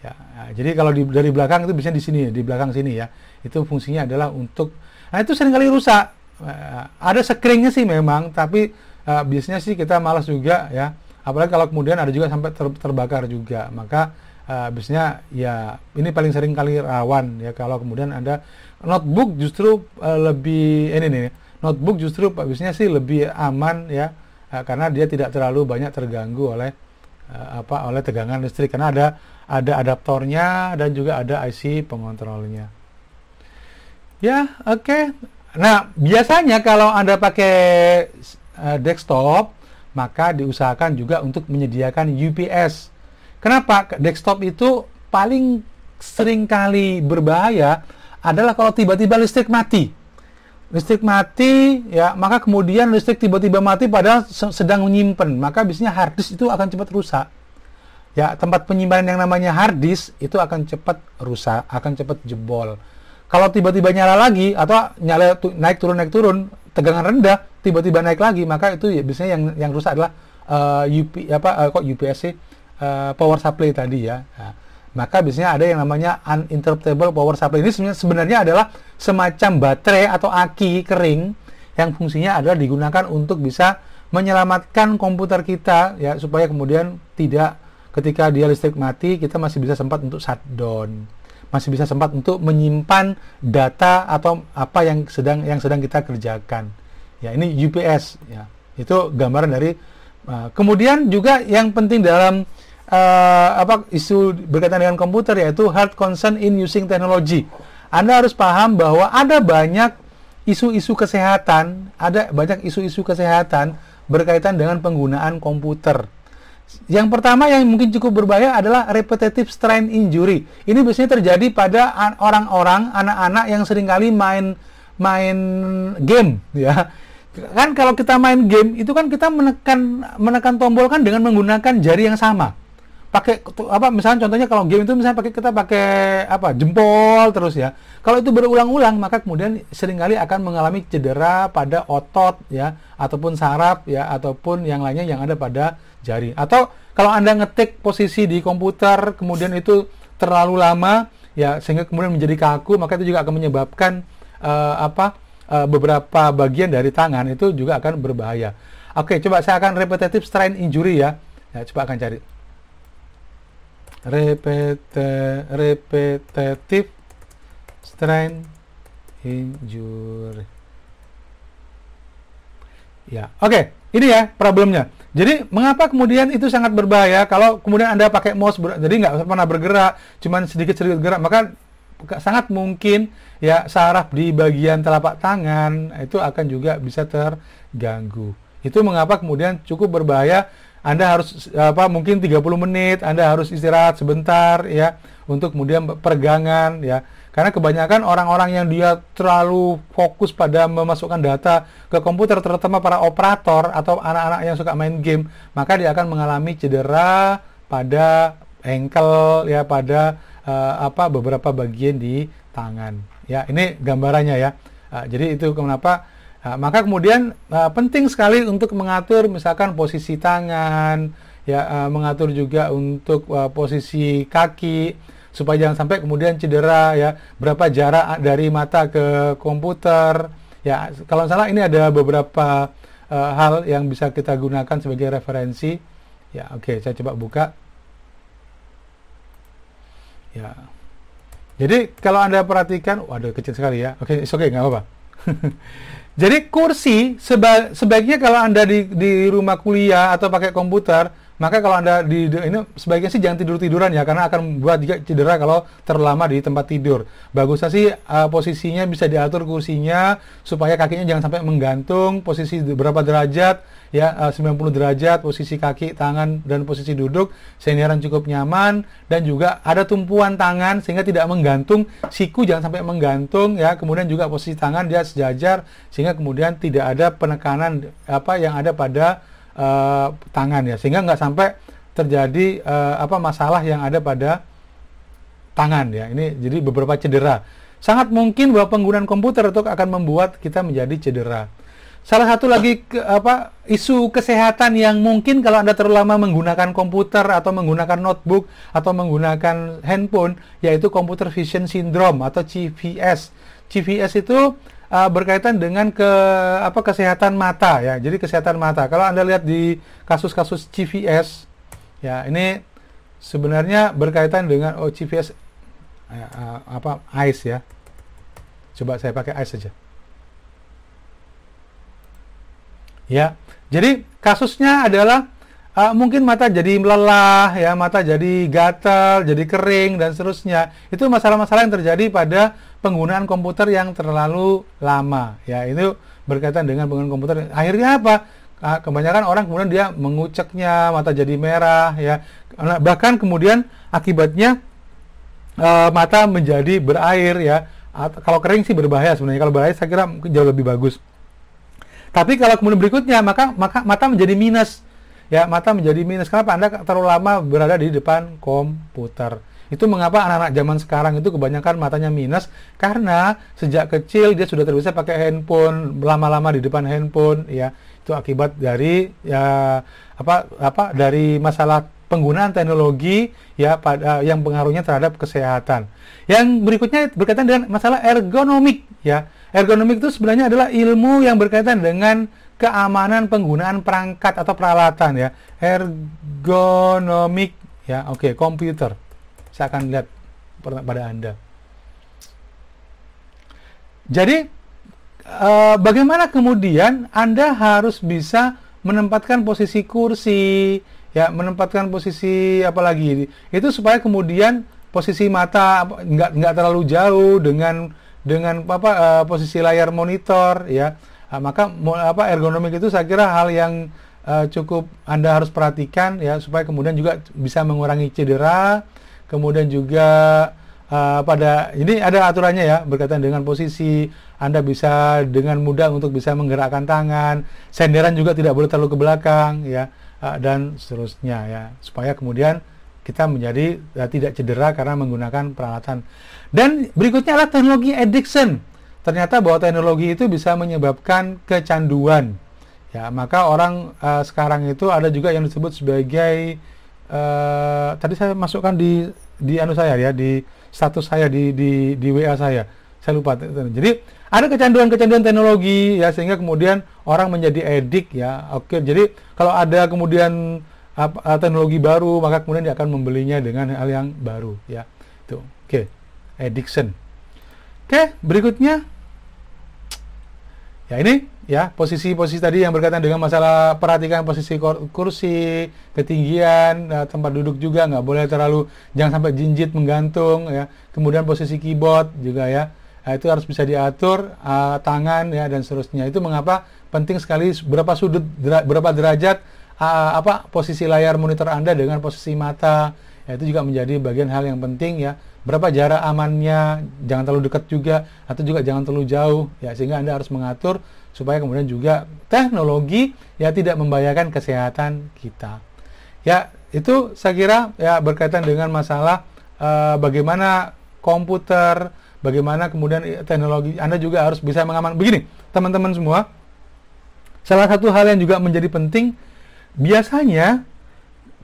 A: Ya, nah, jadi kalau di, dari belakang itu bisnya di sini, di belakang sini ya. Itu fungsinya adalah untuk Nah, itu seringkali rusak. Nah, ada sekringnya sih memang, tapi uh, ah, biasanya sih kita malas juga ya. Apalagi kalau kemudian ada juga sampai ter, terbakar juga. Maka uh, ya ini paling sering kali rawan ya kalau kemudian ada notebook justru uh, lebih ini nih notebook justru biasanya sih lebih aman ya uh, karena dia tidak terlalu banyak terganggu oleh uh, apa oleh tegangan listrik karena ada ada adaptornya dan juga ada IC pengontrolnya ya oke okay. nah biasanya kalau anda pakai uh, desktop maka diusahakan juga untuk menyediakan UPS Kenapa? Desktop itu paling sering kali berbahaya adalah kalau tiba-tiba listrik mati. Listrik mati, ya maka kemudian listrik tiba-tiba mati padahal sedang menyimpan. Maka biasanya hard disk itu akan cepat rusak. Ya, tempat penyimpanan yang namanya hard disk itu akan cepat rusak, akan cepat jebol. Kalau tiba-tiba nyala lagi atau nyala naik turun naik turun, tegangan rendah, tiba-tiba naik lagi, maka itu ya biasanya yang yang rusak adalah uh, eh, UP apa uh, kok UPS sih? Eh, power supply tadi ya. Nah, maka biasanya ada yang namanya uninterruptible power supply. Ini sebenarnya, sebenarnya adalah semacam baterai atau aki kering yang fungsinya adalah digunakan untuk bisa menyelamatkan komputer kita ya supaya kemudian tidak ketika dia listrik mati kita masih bisa sempat untuk shutdown masih bisa sempat untuk menyimpan data atau apa yang sedang yang sedang kita kerjakan ya ini UPS ya itu gambaran dari uh, kemudian juga yang penting dalam uh, apa isu berkaitan dengan komputer yaitu hard concern in using technology. Anda harus paham bahwa ada banyak isu-isu kesehatan, ada banyak isu-isu kesehatan berkaitan dengan penggunaan komputer. Yang pertama yang mungkin cukup berbahaya adalah repetitive strain injury. Ini biasanya terjadi pada orang-orang, anak-anak yang seringkali main main game ya. Kan kalau kita main game itu kan kita menekan menekan tombol kan dengan menggunakan jari yang sama pakai apa misalnya contohnya kalau game itu misalnya pakai kita pakai apa jempol terus ya kalau itu berulang-ulang maka kemudian seringkali akan mengalami cedera pada otot ya ataupun saraf ya ataupun yang lainnya yang ada pada jari atau kalau anda ngetik posisi di komputer kemudian itu terlalu lama ya sehingga kemudian menjadi kaku maka itu juga akan menyebabkan uh, apa uh, beberapa bagian dari tangan itu juga akan berbahaya oke coba saya akan repetitive strain injury ya, ya coba akan cari repete, repetitive strain injury. Ya, oke. Okay. Ini ya problemnya. Jadi mengapa kemudian itu sangat berbahaya kalau kemudian anda pakai mouse jadi nggak pernah bergerak, cuman sedikit sedikit gerak, maka sangat mungkin ya saraf di bagian telapak tangan itu akan juga bisa terganggu. Itu mengapa kemudian cukup berbahaya anda harus apa mungkin 30 menit, Anda harus istirahat sebentar ya untuk kemudian peregangan ya. Karena kebanyakan orang-orang yang dia terlalu fokus pada memasukkan data ke komputer terutama para operator atau anak-anak yang suka main game, maka dia akan mengalami cedera pada engkel ya pada uh, apa beberapa bagian di tangan. Ya, ini gambarannya ya. Uh, jadi itu kenapa Nah, maka kemudian uh, penting sekali untuk mengatur misalkan posisi tangan, ya uh, mengatur juga untuk uh, posisi kaki supaya jangan sampai kemudian cedera ya berapa jarak dari mata ke komputer ya kalau salah ini ada beberapa uh, hal yang bisa kita gunakan sebagai referensi ya oke okay, saya coba buka ya jadi kalau anda perhatikan waduh kecil sekali ya oke okay, oke okay, nggak apa-apa Jadi kursi seba, sebaiknya kalau Anda di, di rumah kuliah atau pakai komputer, maka kalau Anda di, di ini sebaiknya sih jangan tidur-tiduran ya karena akan membuat juga cedera kalau terlama di tempat tidur. Bagusnya sih uh, posisinya bisa diatur kursinya supaya kakinya jangan sampai menggantung, posisi berapa derajat ya 90 eh, derajat posisi kaki tangan dan posisi duduk senioran cukup nyaman dan juga ada tumpuan tangan sehingga tidak menggantung siku jangan sampai menggantung ya kemudian juga posisi tangan dia sejajar sehingga kemudian tidak ada penekanan apa yang ada pada uh, tangan ya sehingga nggak sampai terjadi uh, apa masalah yang ada pada tangan ya ini jadi beberapa cedera sangat mungkin bahwa penggunaan komputer itu akan membuat kita menjadi cedera Salah satu lagi ke, apa isu kesehatan yang mungkin kalau Anda terlalu lama menggunakan komputer atau menggunakan notebook atau menggunakan handphone yaitu computer vision syndrome atau CVS. CVS itu uh, berkaitan dengan ke apa kesehatan mata ya. Jadi kesehatan mata. Kalau Anda lihat di kasus-kasus CVS ya ini sebenarnya berkaitan dengan oh CVS uh, eh, eh, apa eyes ya. Coba saya pakai eyes saja. Ya, jadi kasusnya adalah uh, mungkin mata jadi lelah, ya mata jadi gatal, jadi kering dan seterusnya. Itu masalah-masalah yang terjadi pada penggunaan komputer yang terlalu lama. Ya, itu berkaitan dengan penggunaan komputer. Akhirnya apa? Uh, kebanyakan orang kemudian dia menguceknya, mata jadi merah, ya. Nah, bahkan kemudian akibatnya uh, mata menjadi berair, ya. Atau, kalau kering sih berbahaya sebenarnya. Kalau berair saya kira jauh lebih bagus. Tapi kalau kemudian berikutnya maka maka mata menjadi minus. Ya, mata menjadi minus. Kenapa Anda terlalu lama berada di depan komputer? Itu mengapa anak-anak zaman sekarang itu kebanyakan matanya minus karena sejak kecil dia sudah terbiasa pakai handphone, lama-lama di depan handphone ya. Itu akibat dari ya apa apa dari masalah penggunaan teknologi ya pada yang pengaruhnya terhadap kesehatan. Yang berikutnya berkaitan dengan masalah ergonomik ya. Ergonomik itu sebenarnya adalah ilmu yang berkaitan dengan keamanan penggunaan perangkat atau peralatan ya. Ergonomik ya, oke, okay, komputer. Saya akan lihat pada Anda. Jadi e, bagaimana kemudian Anda harus bisa menempatkan posisi kursi, ya, menempatkan posisi apalagi itu supaya kemudian posisi mata nggak nggak terlalu jauh dengan dengan apa uh, posisi layar monitor ya uh, maka apa ergonomik itu saya kira hal yang uh, cukup anda harus perhatikan ya supaya kemudian juga bisa mengurangi cedera kemudian juga uh, pada ini ada aturannya ya berkaitan dengan posisi Anda bisa dengan mudah untuk bisa menggerakkan tangan, senderan juga tidak boleh terlalu ke belakang ya uh, dan seterusnya ya supaya kemudian kita menjadi uh, tidak cedera karena menggunakan peralatan dan berikutnya adalah teknologi addiction. Ternyata bahwa teknologi itu bisa menyebabkan kecanduan. Ya, maka orang uh, sekarang itu ada juga yang disebut sebagai uh, tadi saya masukkan di di anu saya ya, di status saya di di di WA saya. Saya lupa. Jadi ada kecanduan-kecanduan teknologi ya sehingga kemudian orang menjadi edik ya. Oke, jadi kalau ada kemudian apa, eh, teknologi baru maka kemudian dia akan membelinya dengan hal yang baru ya. Itu. Oke. Okay addiction. Oke, berikutnya. Ya ini ya posisi-posisi tadi yang berkaitan dengan masalah perhatikan posisi kursi, ketinggian, eh, tempat duduk juga nggak boleh terlalu jangan sampai jinjit menggantung ya. Kemudian posisi keyboard juga ya. Nah, itu harus bisa diatur uh, tangan ya dan seterusnya. Itu mengapa penting sekali berapa sudut dera, berapa derajat uh, apa posisi layar monitor Anda dengan posisi mata. Ya, itu juga menjadi bagian hal yang penting ya berapa jarak amannya, jangan terlalu dekat juga atau juga jangan terlalu jauh ya sehingga Anda harus mengatur supaya kemudian juga teknologi ya tidak membahayakan kesehatan kita. Ya, itu saya kira ya berkaitan dengan masalah eh, bagaimana komputer, bagaimana kemudian eh, teknologi Anda juga harus bisa mengaman. Begini, teman-teman semua, salah satu hal yang juga menjadi penting biasanya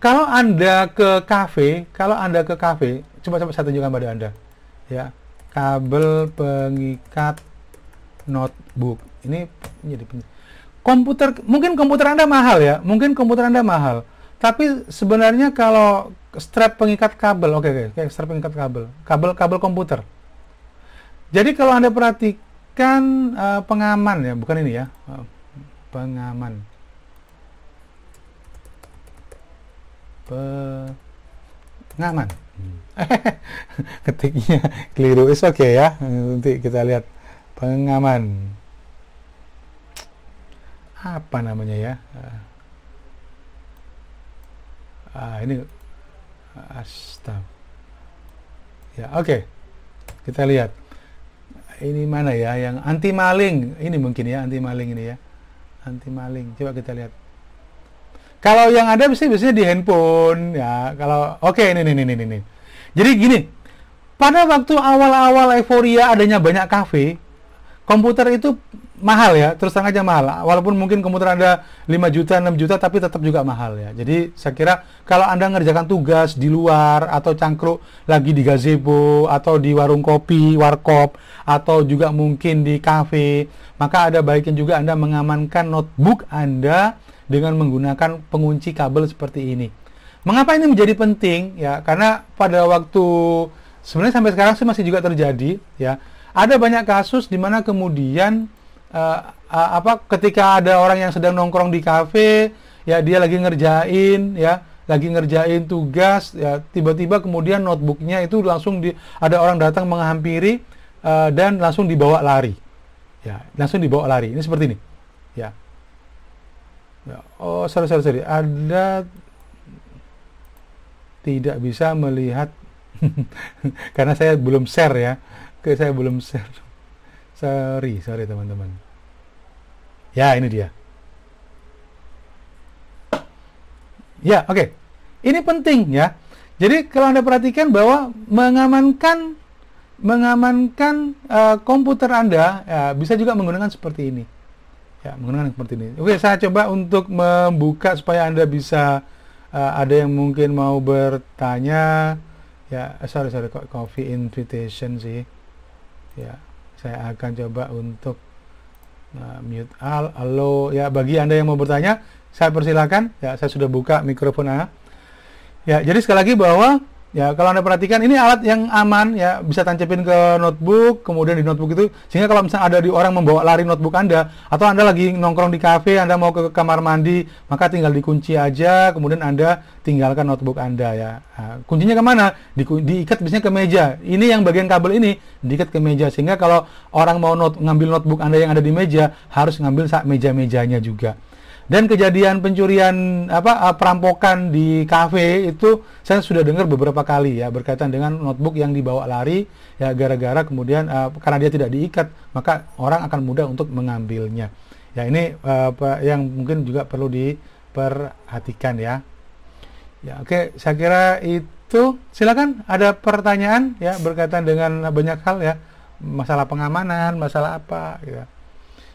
A: kalau Anda ke kafe, kalau Anda ke kafe, coba coba saya tunjukkan pada anda ya kabel pengikat notebook ini jadi komputer mungkin komputer anda mahal ya mungkin komputer anda mahal tapi sebenarnya kalau strap pengikat kabel oke okay, oke okay, strap pengikat kabel kabel kabel komputer jadi kalau anda perhatikan uh, pengaman ya bukan ini ya uh, pengaman pengaman ketiknya keliru is oke okay ya nanti kita lihat pengaman apa namanya ya ah, ah ini astag ya oke okay. kita lihat ini mana ya yang anti maling ini mungkin ya anti maling ini ya anti maling coba kita lihat kalau yang ada biasanya biasanya di handphone ya. Kalau oke okay, ini ini ini ini. Jadi gini, pada waktu awal-awal euforia adanya banyak kafe, komputer itu mahal ya, terus terang aja mahal. Walaupun mungkin komputer Anda 5 juta, 6 juta, tapi tetap juga mahal ya. Jadi saya kira kalau Anda ngerjakan tugas di luar, atau cangkruk lagi di gazebo, atau di warung kopi, warkop, atau juga mungkin di kafe, maka ada baiknya juga Anda mengamankan notebook Anda dengan menggunakan pengunci kabel seperti ini. Mengapa ini menjadi penting? Ya, karena pada waktu sebenarnya sampai sekarang sih masih juga terjadi, ya. Ada banyak kasus di mana kemudian uh, uh, apa ketika ada orang yang sedang nongkrong di kafe, ya dia lagi ngerjain, ya, lagi ngerjain tugas, ya tiba-tiba kemudian notebooknya itu langsung di ada orang datang menghampiri uh, dan langsung dibawa lari. Ya, langsung dibawa lari. Ini seperti ini. Ya. Ya. oh sorry sorry sorry ada tidak bisa melihat karena saya belum share ya oke saya belum share sorry sorry teman-teman ya ini dia ya oke okay. ini penting ya jadi kalau anda perhatikan bahwa mengamankan mengamankan uh, komputer anda ya, bisa juga menggunakan seperti ini ya menggunakan seperti ini oke saya coba untuk membuka supaya anda bisa uh, ada yang mungkin mau bertanya ya eh, sorry sorry coffee invitation sih ya saya akan coba untuk uh, mute all halo ya bagi anda yang mau bertanya saya persilakan ya saya sudah buka mikrofonnya ya jadi sekali lagi bahwa Ya, kalau Anda perhatikan ini alat yang aman ya, bisa tancepin ke notebook, kemudian di notebook itu sehingga kalau misalnya ada di orang membawa lari notebook Anda atau Anda lagi nongkrong di kafe, Anda mau ke kamar mandi, maka tinggal dikunci aja, kemudian Anda tinggalkan notebook Anda ya. Nah, kuncinya kemana? Di, diikat biasanya ke meja. Ini yang bagian kabel ini diikat ke meja sehingga kalau orang mau not, ngambil notebook Anda yang ada di meja harus ngambil meja-mejanya juga. Dan kejadian pencurian apa eh, perampokan di kafe itu saya sudah dengar beberapa kali ya berkaitan dengan notebook yang dibawa lari ya gara-gara kemudian uh, karena dia tidak diikat maka orang akan mudah untuk mengambilnya. Ya ini uh, yang mungkin juga perlu diperhatikan ya. Ya oke okay. saya kira itu silakan ada pertanyaan ya berkaitan dengan banyak hal ya masalah pengamanan masalah apa ya.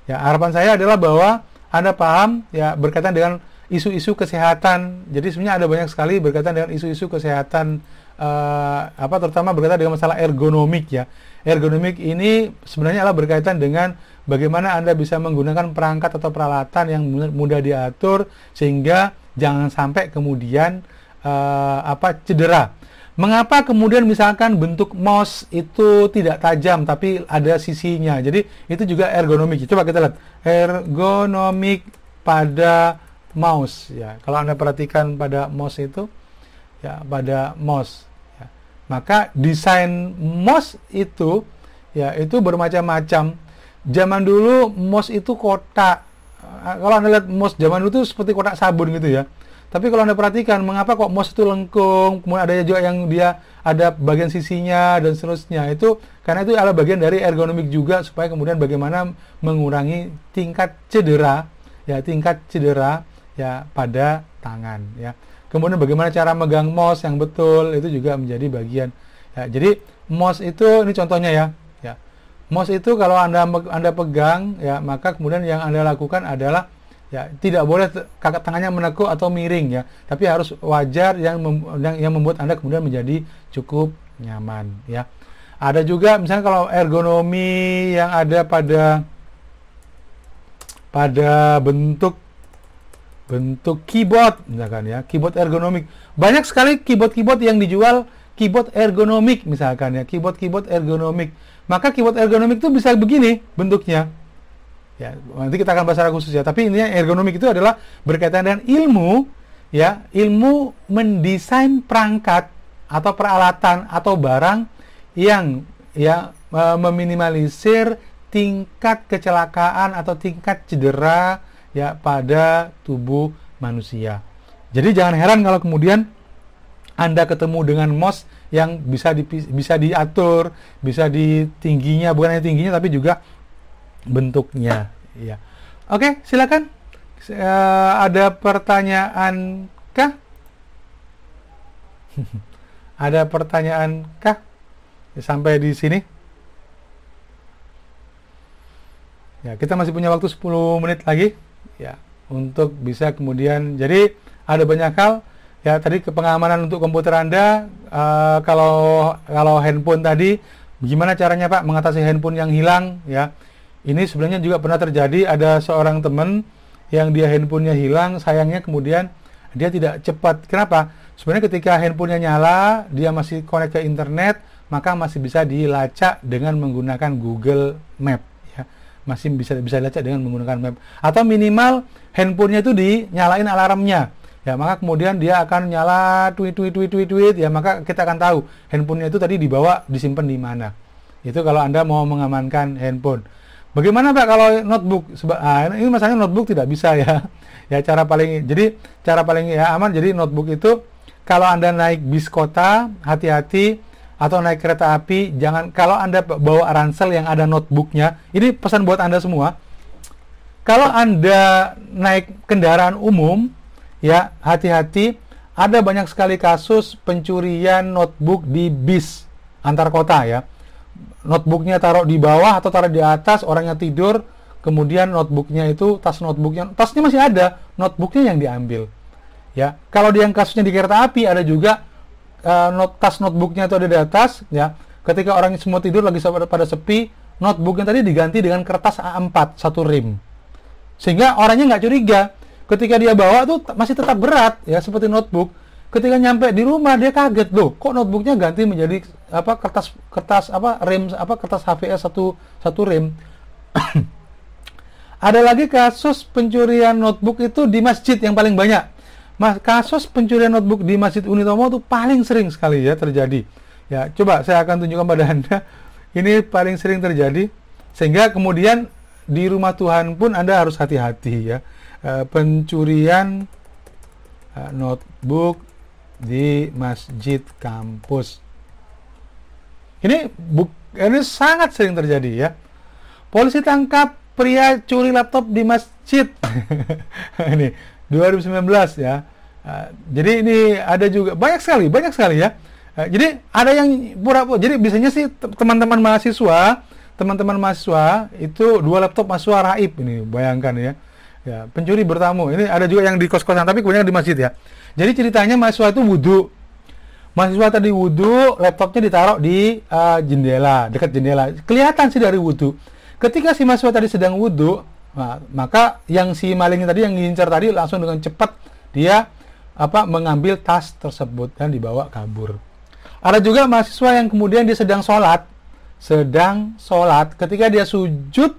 A: Ya harapan saya adalah bahwa anda paham ya berkaitan dengan isu-isu kesehatan. Jadi sebenarnya ada banyak sekali berkaitan dengan isu-isu kesehatan uh, apa terutama berkaitan dengan masalah ergonomik ya. Ergonomik ini sebenarnya adalah berkaitan dengan bagaimana Anda bisa menggunakan perangkat atau peralatan yang mudah diatur sehingga jangan sampai kemudian uh, apa cedera. Mengapa kemudian misalkan bentuk mouse itu tidak tajam tapi ada sisinya? Jadi itu juga ergonomik. Coba kita lihat ergonomik pada mouse ya. Kalau Anda perhatikan pada mouse itu ya pada mouse ya. Maka desain mouse itu ya itu bermacam-macam. Zaman dulu mouse itu kotak. Kalau Anda lihat mouse zaman dulu itu seperti kotak sabun gitu ya tapi kalau Anda perhatikan, mengapa kok mouse itu lengkung, kemudian ada juga yang dia ada bagian sisinya dan seterusnya. Itu karena itu adalah bagian dari ergonomik juga supaya kemudian bagaimana mengurangi tingkat cedera ya tingkat cedera ya pada tangan ya. Kemudian bagaimana cara megang mouse yang betul itu juga menjadi bagian. Ya, jadi mouse itu ini contohnya ya. Ya. Mos itu kalau Anda Anda pegang ya maka kemudian yang Anda lakukan adalah ya tidak boleh kakak tangannya menekuk atau miring ya tapi harus wajar yang mem yang, yang membuat anda kemudian menjadi cukup nyaman ya ada juga misalnya kalau ergonomi yang ada pada pada bentuk bentuk keyboard misalkan ya keyboard ergonomik banyak sekali keyboard keyboard yang dijual keyboard ergonomik misalkan ya keyboard keyboard ergonomik maka keyboard ergonomik itu bisa begini bentuknya Ya, nanti kita akan bahas secara khusus ya. Tapi intinya ergonomik itu adalah berkaitan dengan ilmu ya, ilmu mendesain perangkat atau peralatan atau barang yang ya e, meminimalisir tingkat kecelakaan atau tingkat cedera ya pada tubuh manusia. Jadi jangan heran kalau kemudian anda ketemu dengan mos yang bisa di, bisa diatur, bisa di tingginya bukan hanya tingginya tapi juga bentuknya. Ya. Oke, silakan. Uh, ada pertanyaan kah? ada pertanyaan kah? Sampai di sini. Ya, kita masih punya waktu 10 menit lagi ya untuk bisa kemudian jadi ada banyak hal ya tadi kepengamanan untuk komputer Anda uh, kalau kalau handphone tadi gimana caranya Pak mengatasi handphone yang hilang ya ini sebenarnya juga pernah terjadi ada seorang teman yang dia handphonenya hilang, sayangnya kemudian dia tidak cepat. Kenapa? Sebenarnya ketika handphonenya nyala, dia masih connect ke internet, maka masih bisa dilacak dengan menggunakan Google Map. Ya. Masih bisa bisa dilacak dengan menggunakan map. Atau minimal handphonenya itu dinyalain alarmnya. Ya, maka kemudian dia akan nyala tweet tweet tweet tweet tweet ya maka kita akan tahu handphonenya itu tadi dibawa disimpan di mana. Itu kalau Anda mau mengamankan handphone. Bagaimana Pak kalau notebook? Nah, ini masalahnya notebook tidak bisa ya. Ya cara paling jadi cara paling ya aman jadi notebook itu kalau Anda naik bis kota hati-hati atau naik kereta api jangan kalau Anda bawa ransel yang ada notebooknya. Ini pesan buat Anda semua. Kalau Anda naik kendaraan umum ya hati-hati ada banyak sekali kasus pencurian notebook di bis antar kota ya notebooknya taruh di bawah atau taruh di atas orangnya tidur kemudian notebooknya itu tas notebooknya tasnya masih ada notebooknya yang diambil ya kalau di yang kasusnya di kereta api ada juga uh, not, tas notebooknya itu ada di atas ya ketika orang semua tidur lagi pada sepi notebooknya tadi diganti dengan kertas A4 satu rim sehingga orangnya nggak curiga ketika dia bawa tuh masih tetap berat ya seperti notebook ketika nyampe di rumah dia kaget loh kok notebooknya ganti menjadi apa kertas kertas apa rem apa kertas HVS satu satu rem ada lagi kasus pencurian notebook itu di masjid yang paling banyak mas kasus pencurian notebook di masjid Unitomo itu paling sering sekali ya terjadi ya coba saya akan tunjukkan pada anda ini paling sering terjadi sehingga kemudian di rumah Tuhan pun anda harus hati-hati ya e, pencurian eh, notebook di masjid kampus ini buk, ini sangat sering terjadi ya. Polisi tangkap pria curi laptop di masjid. ini 2019 ya. Eh, jadi ini ada juga banyak sekali, banyak sekali ya. Eh, jadi ada yang pura-pura. Jadi biasanya sih teman-teman mahasiswa, teman-teman mahasiswa itu dua laptop mahasiswa raib ini, bayangkan ya. Ya, pencuri bertamu. Ini ada juga yang di kos-kosan tapi kebanyakan di masjid ya. Jadi ceritanya mahasiswa itu wudhu mahasiswa tadi wudhu, laptopnya ditaruh di uh, jendela, dekat jendela. Kelihatan sih dari wudhu. Ketika si mahasiswa tadi sedang wudhu, maka yang si malingnya tadi, yang ngincar tadi langsung dengan cepat dia apa mengambil tas tersebut dan dibawa kabur. Ada juga mahasiswa yang kemudian dia sedang sholat, sedang sholat. Ketika dia sujud,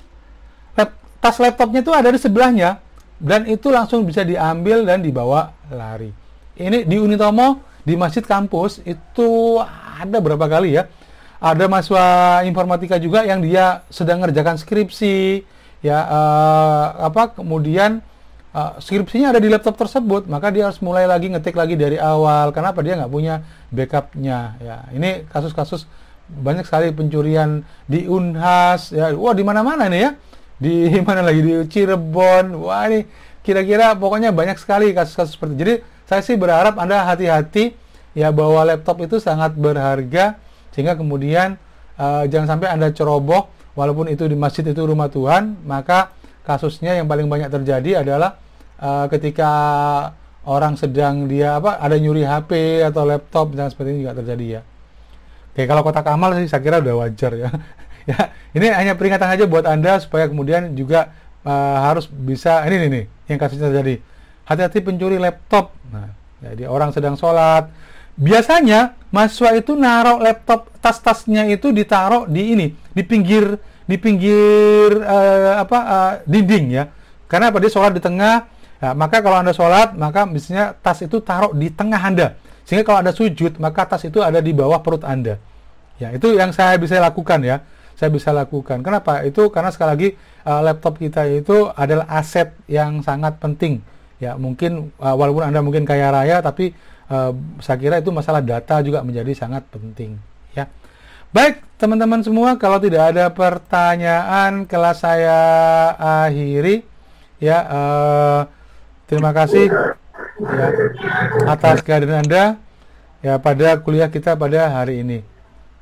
A: lap, tas laptopnya itu ada di sebelahnya dan itu langsung bisa diambil dan dibawa lari. Ini di Unitomo di masjid kampus itu ada berapa kali ya ada mahasiswa informatika juga yang dia sedang ngerjakan skripsi ya uh, apa kemudian uh, skripsinya ada di laptop tersebut maka dia harus mulai lagi ngetik lagi dari awal kenapa dia nggak punya backupnya ya ini kasus-kasus banyak sekali pencurian di Unhas ya wah di mana-mana ini ya di mana lagi di Cirebon wah ini kira-kira pokoknya banyak sekali kasus-kasus seperti itu. jadi saya sih berharap Anda hati-hati ya bahwa laptop itu sangat berharga sehingga kemudian uh, jangan sampai Anda ceroboh walaupun itu di masjid itu rumah Tuhan, maka kasusnya yang paling banyak terjadi adalah uh, ketika orang sedang dia apa ada nyuri HP atau laptop dan seperti ini juga terjadi ya. Oke, kalau kotak amal sih saya kira udah wajar ya. ya, ini hanya peringatan aja buat Anda supaya kemudian juga uh, harus bisa ini nih nih yang kasusnya terjadi hati-hati pencuri laptop. Nah, jadi orang sedang sholat. Biasanya mahasiswa itu naruh laptop tas-tasnya itu ditaruh di ini, di pinggir di pinggir uh, apa uh, dinding ya. Karena apa dia sholat di tengah. Nah, maka kalau anda sholat maka misalnya tas itu taruh di tengah anda. Sehingga kalau ada sujud maka tas itu ada di bawah perut anda. Ya itu yang saya bisa lakukan ya saya bisa lakukan. Kenapa? Itu karena sekali lagi eh, laptop kita itu adalah aset yang sangat penting ya mungkin uh, walaupun anda mungkin kaya raya tapi uh, saya kira itu masalah data juga menjadi sangat penting ya baik teman-teman semua kalau tidak ada pertanyaan kelas saya akhiri ya uh, terima kasih ya atas kehadiran anda ya pada kuliah kita pada hari ini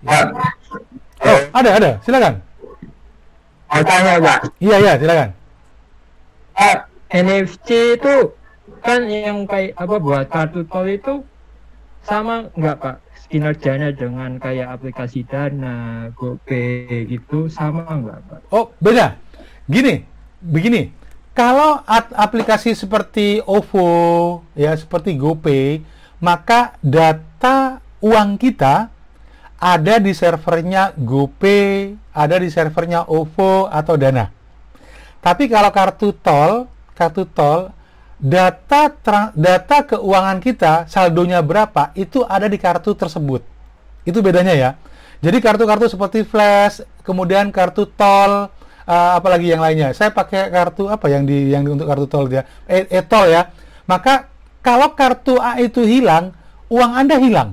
A: ya. ya. oh ada ada silakan tanya pak iya iya silakan eh NFC itu kan yang kayak apa buat kartu tol itu sama enggak pak kinerjanya dengan kayak aplikasi Dana, GoPay gitu sama enggak pak? Oh beda. Gini, begini. Kalau aplikasi seperti OVO ya seperti GoPay, maka data uang kita ada di servernya GoPay, ada di servernya OVO atau Dana. Tapi kalau kartu tol kartu tol, data data keuangan kita saldonya berapa itu ada di kartu tersebut. Itu bedanya ya. Jadi kartu-kartu seperti flash, kemudian kartu tol, uh, apalagi yang lainnya. Saya pakai kartu apa yang di yang untuk kartu tol dia, e, eh, e tol ya. Maka kalau kartu A itu hilang, uang Anda hilang.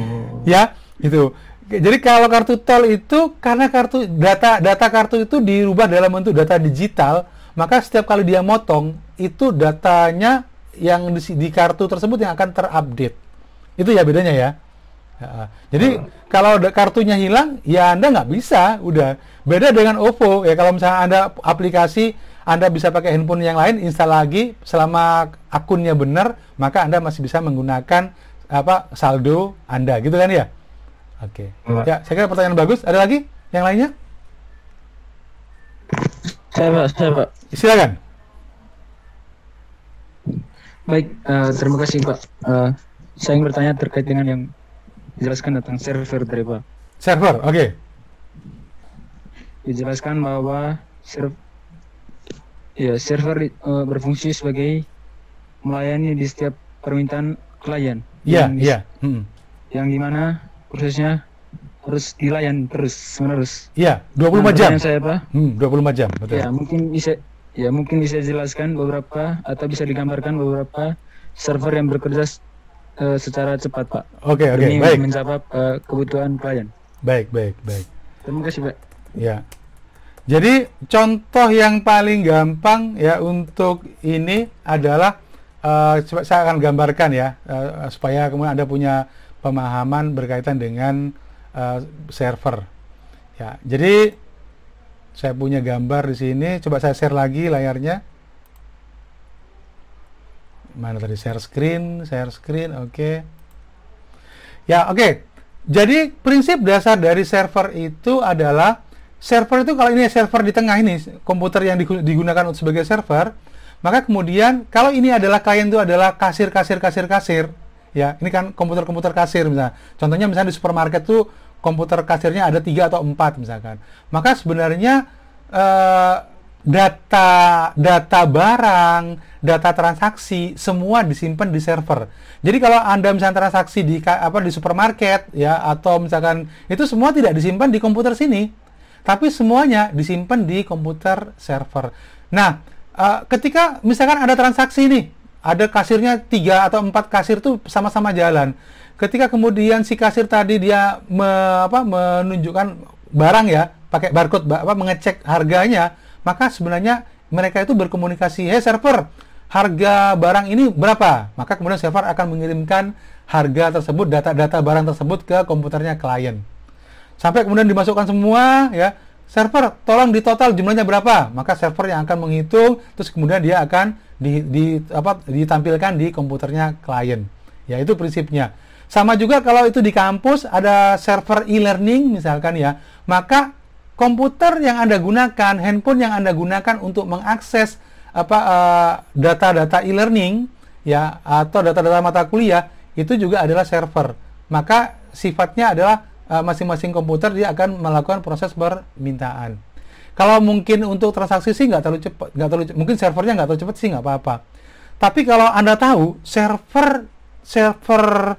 A: oh. ya, itu. Jadi kalau kartu tol itu karena kartu data data kartu itu dirubah dalam bentuk data digital, maka setiap kali dia motong itu datanya yang di, di kartu tersebut yang akan terupdate itu ya bedanya ya jadi hmm. kalau kartunya hilang ya anda nggak bisa udah beda dengan OVO ya kalau misalnya anda aplikasi anda bisa pakai handphone yang lain install lagi selama akunnya benar maka anda masih bisa menggunakan apa saldo anda gitu kan ya oke okay. hmm. ya saya kira pertanyaan bagus ada lagi yang lainnya saya pak, saya pak. Silakan. Baik, uh, terima kasih pak. Uh, saya ingin bertanya terkait dengan yang dijelaskan tentang server dari pak. Server, oke. Okay. Dijelaskan bahwa server ya server uh, berfungsi sebagai melayani di setiap permintaan klien. Iya, yeah, iya. Yeah. Hmm. Yang dimana prosesnya harus dilayan terus menerus. Iya, 25 nah, jam. Saya apa? Hmm, 25 jam, betul. Ya, mungkin bisa ya mungkin bisa jelaskan beberapa atau bisa digambarkan beberapa server yang bekerja uh, secara cepat, Pak. Oke, okay, oke, okay, baik. menjawab uh, eh, kebutuhan klien. Baik, baik, baik. Terima kasih, Pak. Ya. Jadi contoh yang paling gampang ya untuk ini adalah uh, saya akan gambarkan ya uh, supaya kemudian Anda punya pemahaman berkaitan dengan uh, server. Ya, jadi saya punya gambar di sini. Coba saya share lagi layarnya. Mana tadi share screen, share screen, oke. Okay. Ya, oke. Okay. Jadi prinsip dasar dari server itu adalah server itu kalau ini server di tengah ini komputer yang digunakan sebagai server, maka kemudian kalau ini adalah klien itu adalah kasir kasir kasir kasir, ya ini kan komputer-komputer kasir misalnya. Contohnya misalnya di supermarket tuh komputer kasirnya ada tiga atau empat misalkan. Maka sebenarnya uh, data data barang, data transaksi semua disimpan di server. Jadi kalau Anda misalnya transaksi di apa di supermarket ya atau misalkan itu semua tidak disimpan di komputer sini, tapi semuanya disimpan di komputer server. Nah, uh, ketika misalkan ada transaksi nih, ada kasirnya tiga atau empat kasir tuh sama-sama jalan ketika kemudian si kasir tadi dia me, apa, menunjukkan barang ya pakai barcode apa mengecek harganya maka sebenarnya mereka itu berkomunikasi hey server harga barang ini berapa maka kemudian server akan mengirimkan harga tersebut data-data barang tersebut ke komputernya klien sampai kemudian dimasukkan semua ya server tolong di total jumlahnya berapa maka server yang akan menghitung terus kemudian dia akan di, di apa ditampilkan di komputernya klien ya itu prinsipnya sama juga kalau itu di kampus ada server e-learning misalkan ya, maka komputer yang Anda gunakan, handphone yang Anda gunakan untuk mengakses apa eh, data-data uh, e-learning ya atau data-data mata kuliah itu juga adalah server. Maka sifatnya adalah eh, masing-masing uh, komputer dia akan melakukan proses permintaan. Kalau mungkin untuk transaksi sih nggak terlalu cepat, nggak terlalu cepat. mungkin servernya nggak terlalu cepat sih nggak apa-apa. Tapi kalau anda tahu server server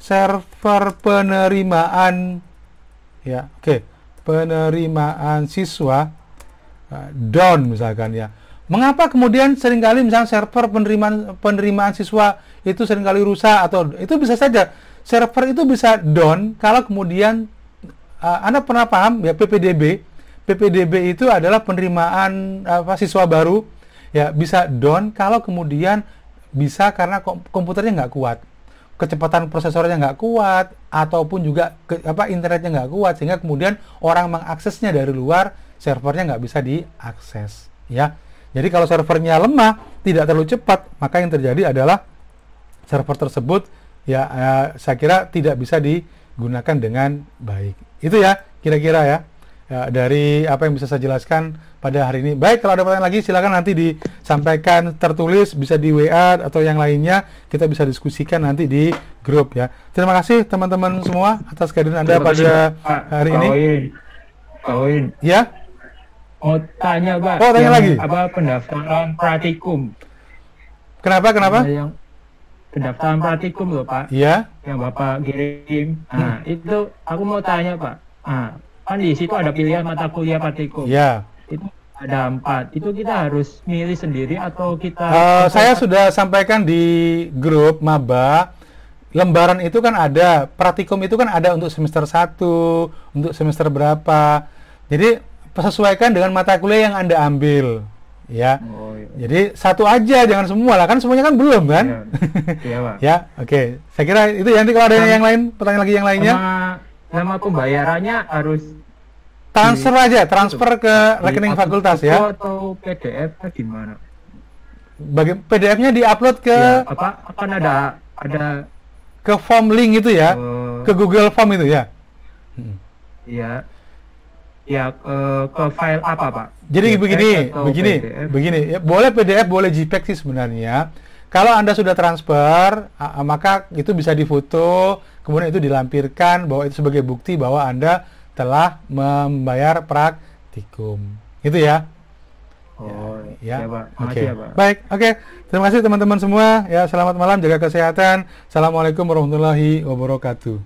A: server penerimaan ya oke okay, penerimaan siswa uh, down misalkan ya mengapa kemudian seringkali misalnya server penerimaan penerimaan siswa itu seringkali rusak atau itu bisa saja server itu bisa down kalau kemudian uh, anda pernah paham ya PPDB PPDB itu adalah penerimaan apa siswa baru ya bisa down kalau kemudian bisa karena komputernya nggak kuat kecepatan prosesornya nggak kuat ataupun juga ke, apa internetnya nggak kuat sehingga kemudian orang mengaksesnya dari luar servernya nggak bisa diakses ya jadi kalau servernya lemah tidak terlalu cepat maka yang terjadi adalah server tersebut ya eh, saya kira tidak bisa digunakan dengan baik itu ya kira-kira ya ya, dari apa yang bisa saya jelaskan pada hari ini. Baik, kalau ada pertanyaan lagi silakan nanti disampaikan tertulis bisa di WA atau yang lainnya kita bisa diskusikan nanti di grup ya. Terima kasih teman-teman semua atas kehadiran Anda pada hari ini. Kauin. Ya. Oh, tanya Pak. Oh, tanya yang lagi. Apa pendaftaran pratikum? Kenapa? Kenapa? Yang pendaftaran pratikum loh Pak. Iya. Yang Bapak kirim. Nah, hmm. itu aku mau tanya Pak. Nah, kan di situ ada pilihan mata kuliah praktikum. Ya. Itu ada empat. Itu kita harus milih sendiri atau kita? Uh, saya sudah sampaikan di grup maba. Lembaran itu kan ada, praktikum itu kan ada untuk semester 1, untuk semester berapa. Jadi sesuaikan dengan mata kuliah yang Anda ambil ya. Oh, iya. Jadi satu aja jangan semua lah kan semuanya kan belum kan? Iya, iya Pak. ya, oke. Okay. Saya kira itu ya nanti kalau ada yang, yang lain pertanyaan lagi yang lainnya. Sama nama pembayarannya harus transfer aja, transfer ke rekening fakultas ya. Atau PDF gimana? Bagi PDF-nya diupload ke ya, apa? Akan ada ada ke form link itu ya, oh. ke Google Form itu ya. Iya. Ya ke, ke file apa pak? Jadi begini, begini, begini. Ya, boleh PDF, boleh JPEG sih sebenarnya. Kalau anda sudah transfer, maka itu bisa difoto, kemudian itu dilampirkan bahwa itu sebagai bukti bahwa Anda telah membayar praktikum. Gitu ya. Oh, ya, iya, ya. ya Oke. Okay. Ya, Baik, oke. Okay. Terima kasih teman-teman semua. Ya, selamat malam, jaga kesehatan. Assalamualaikum warahmatullahi wabarakatuh.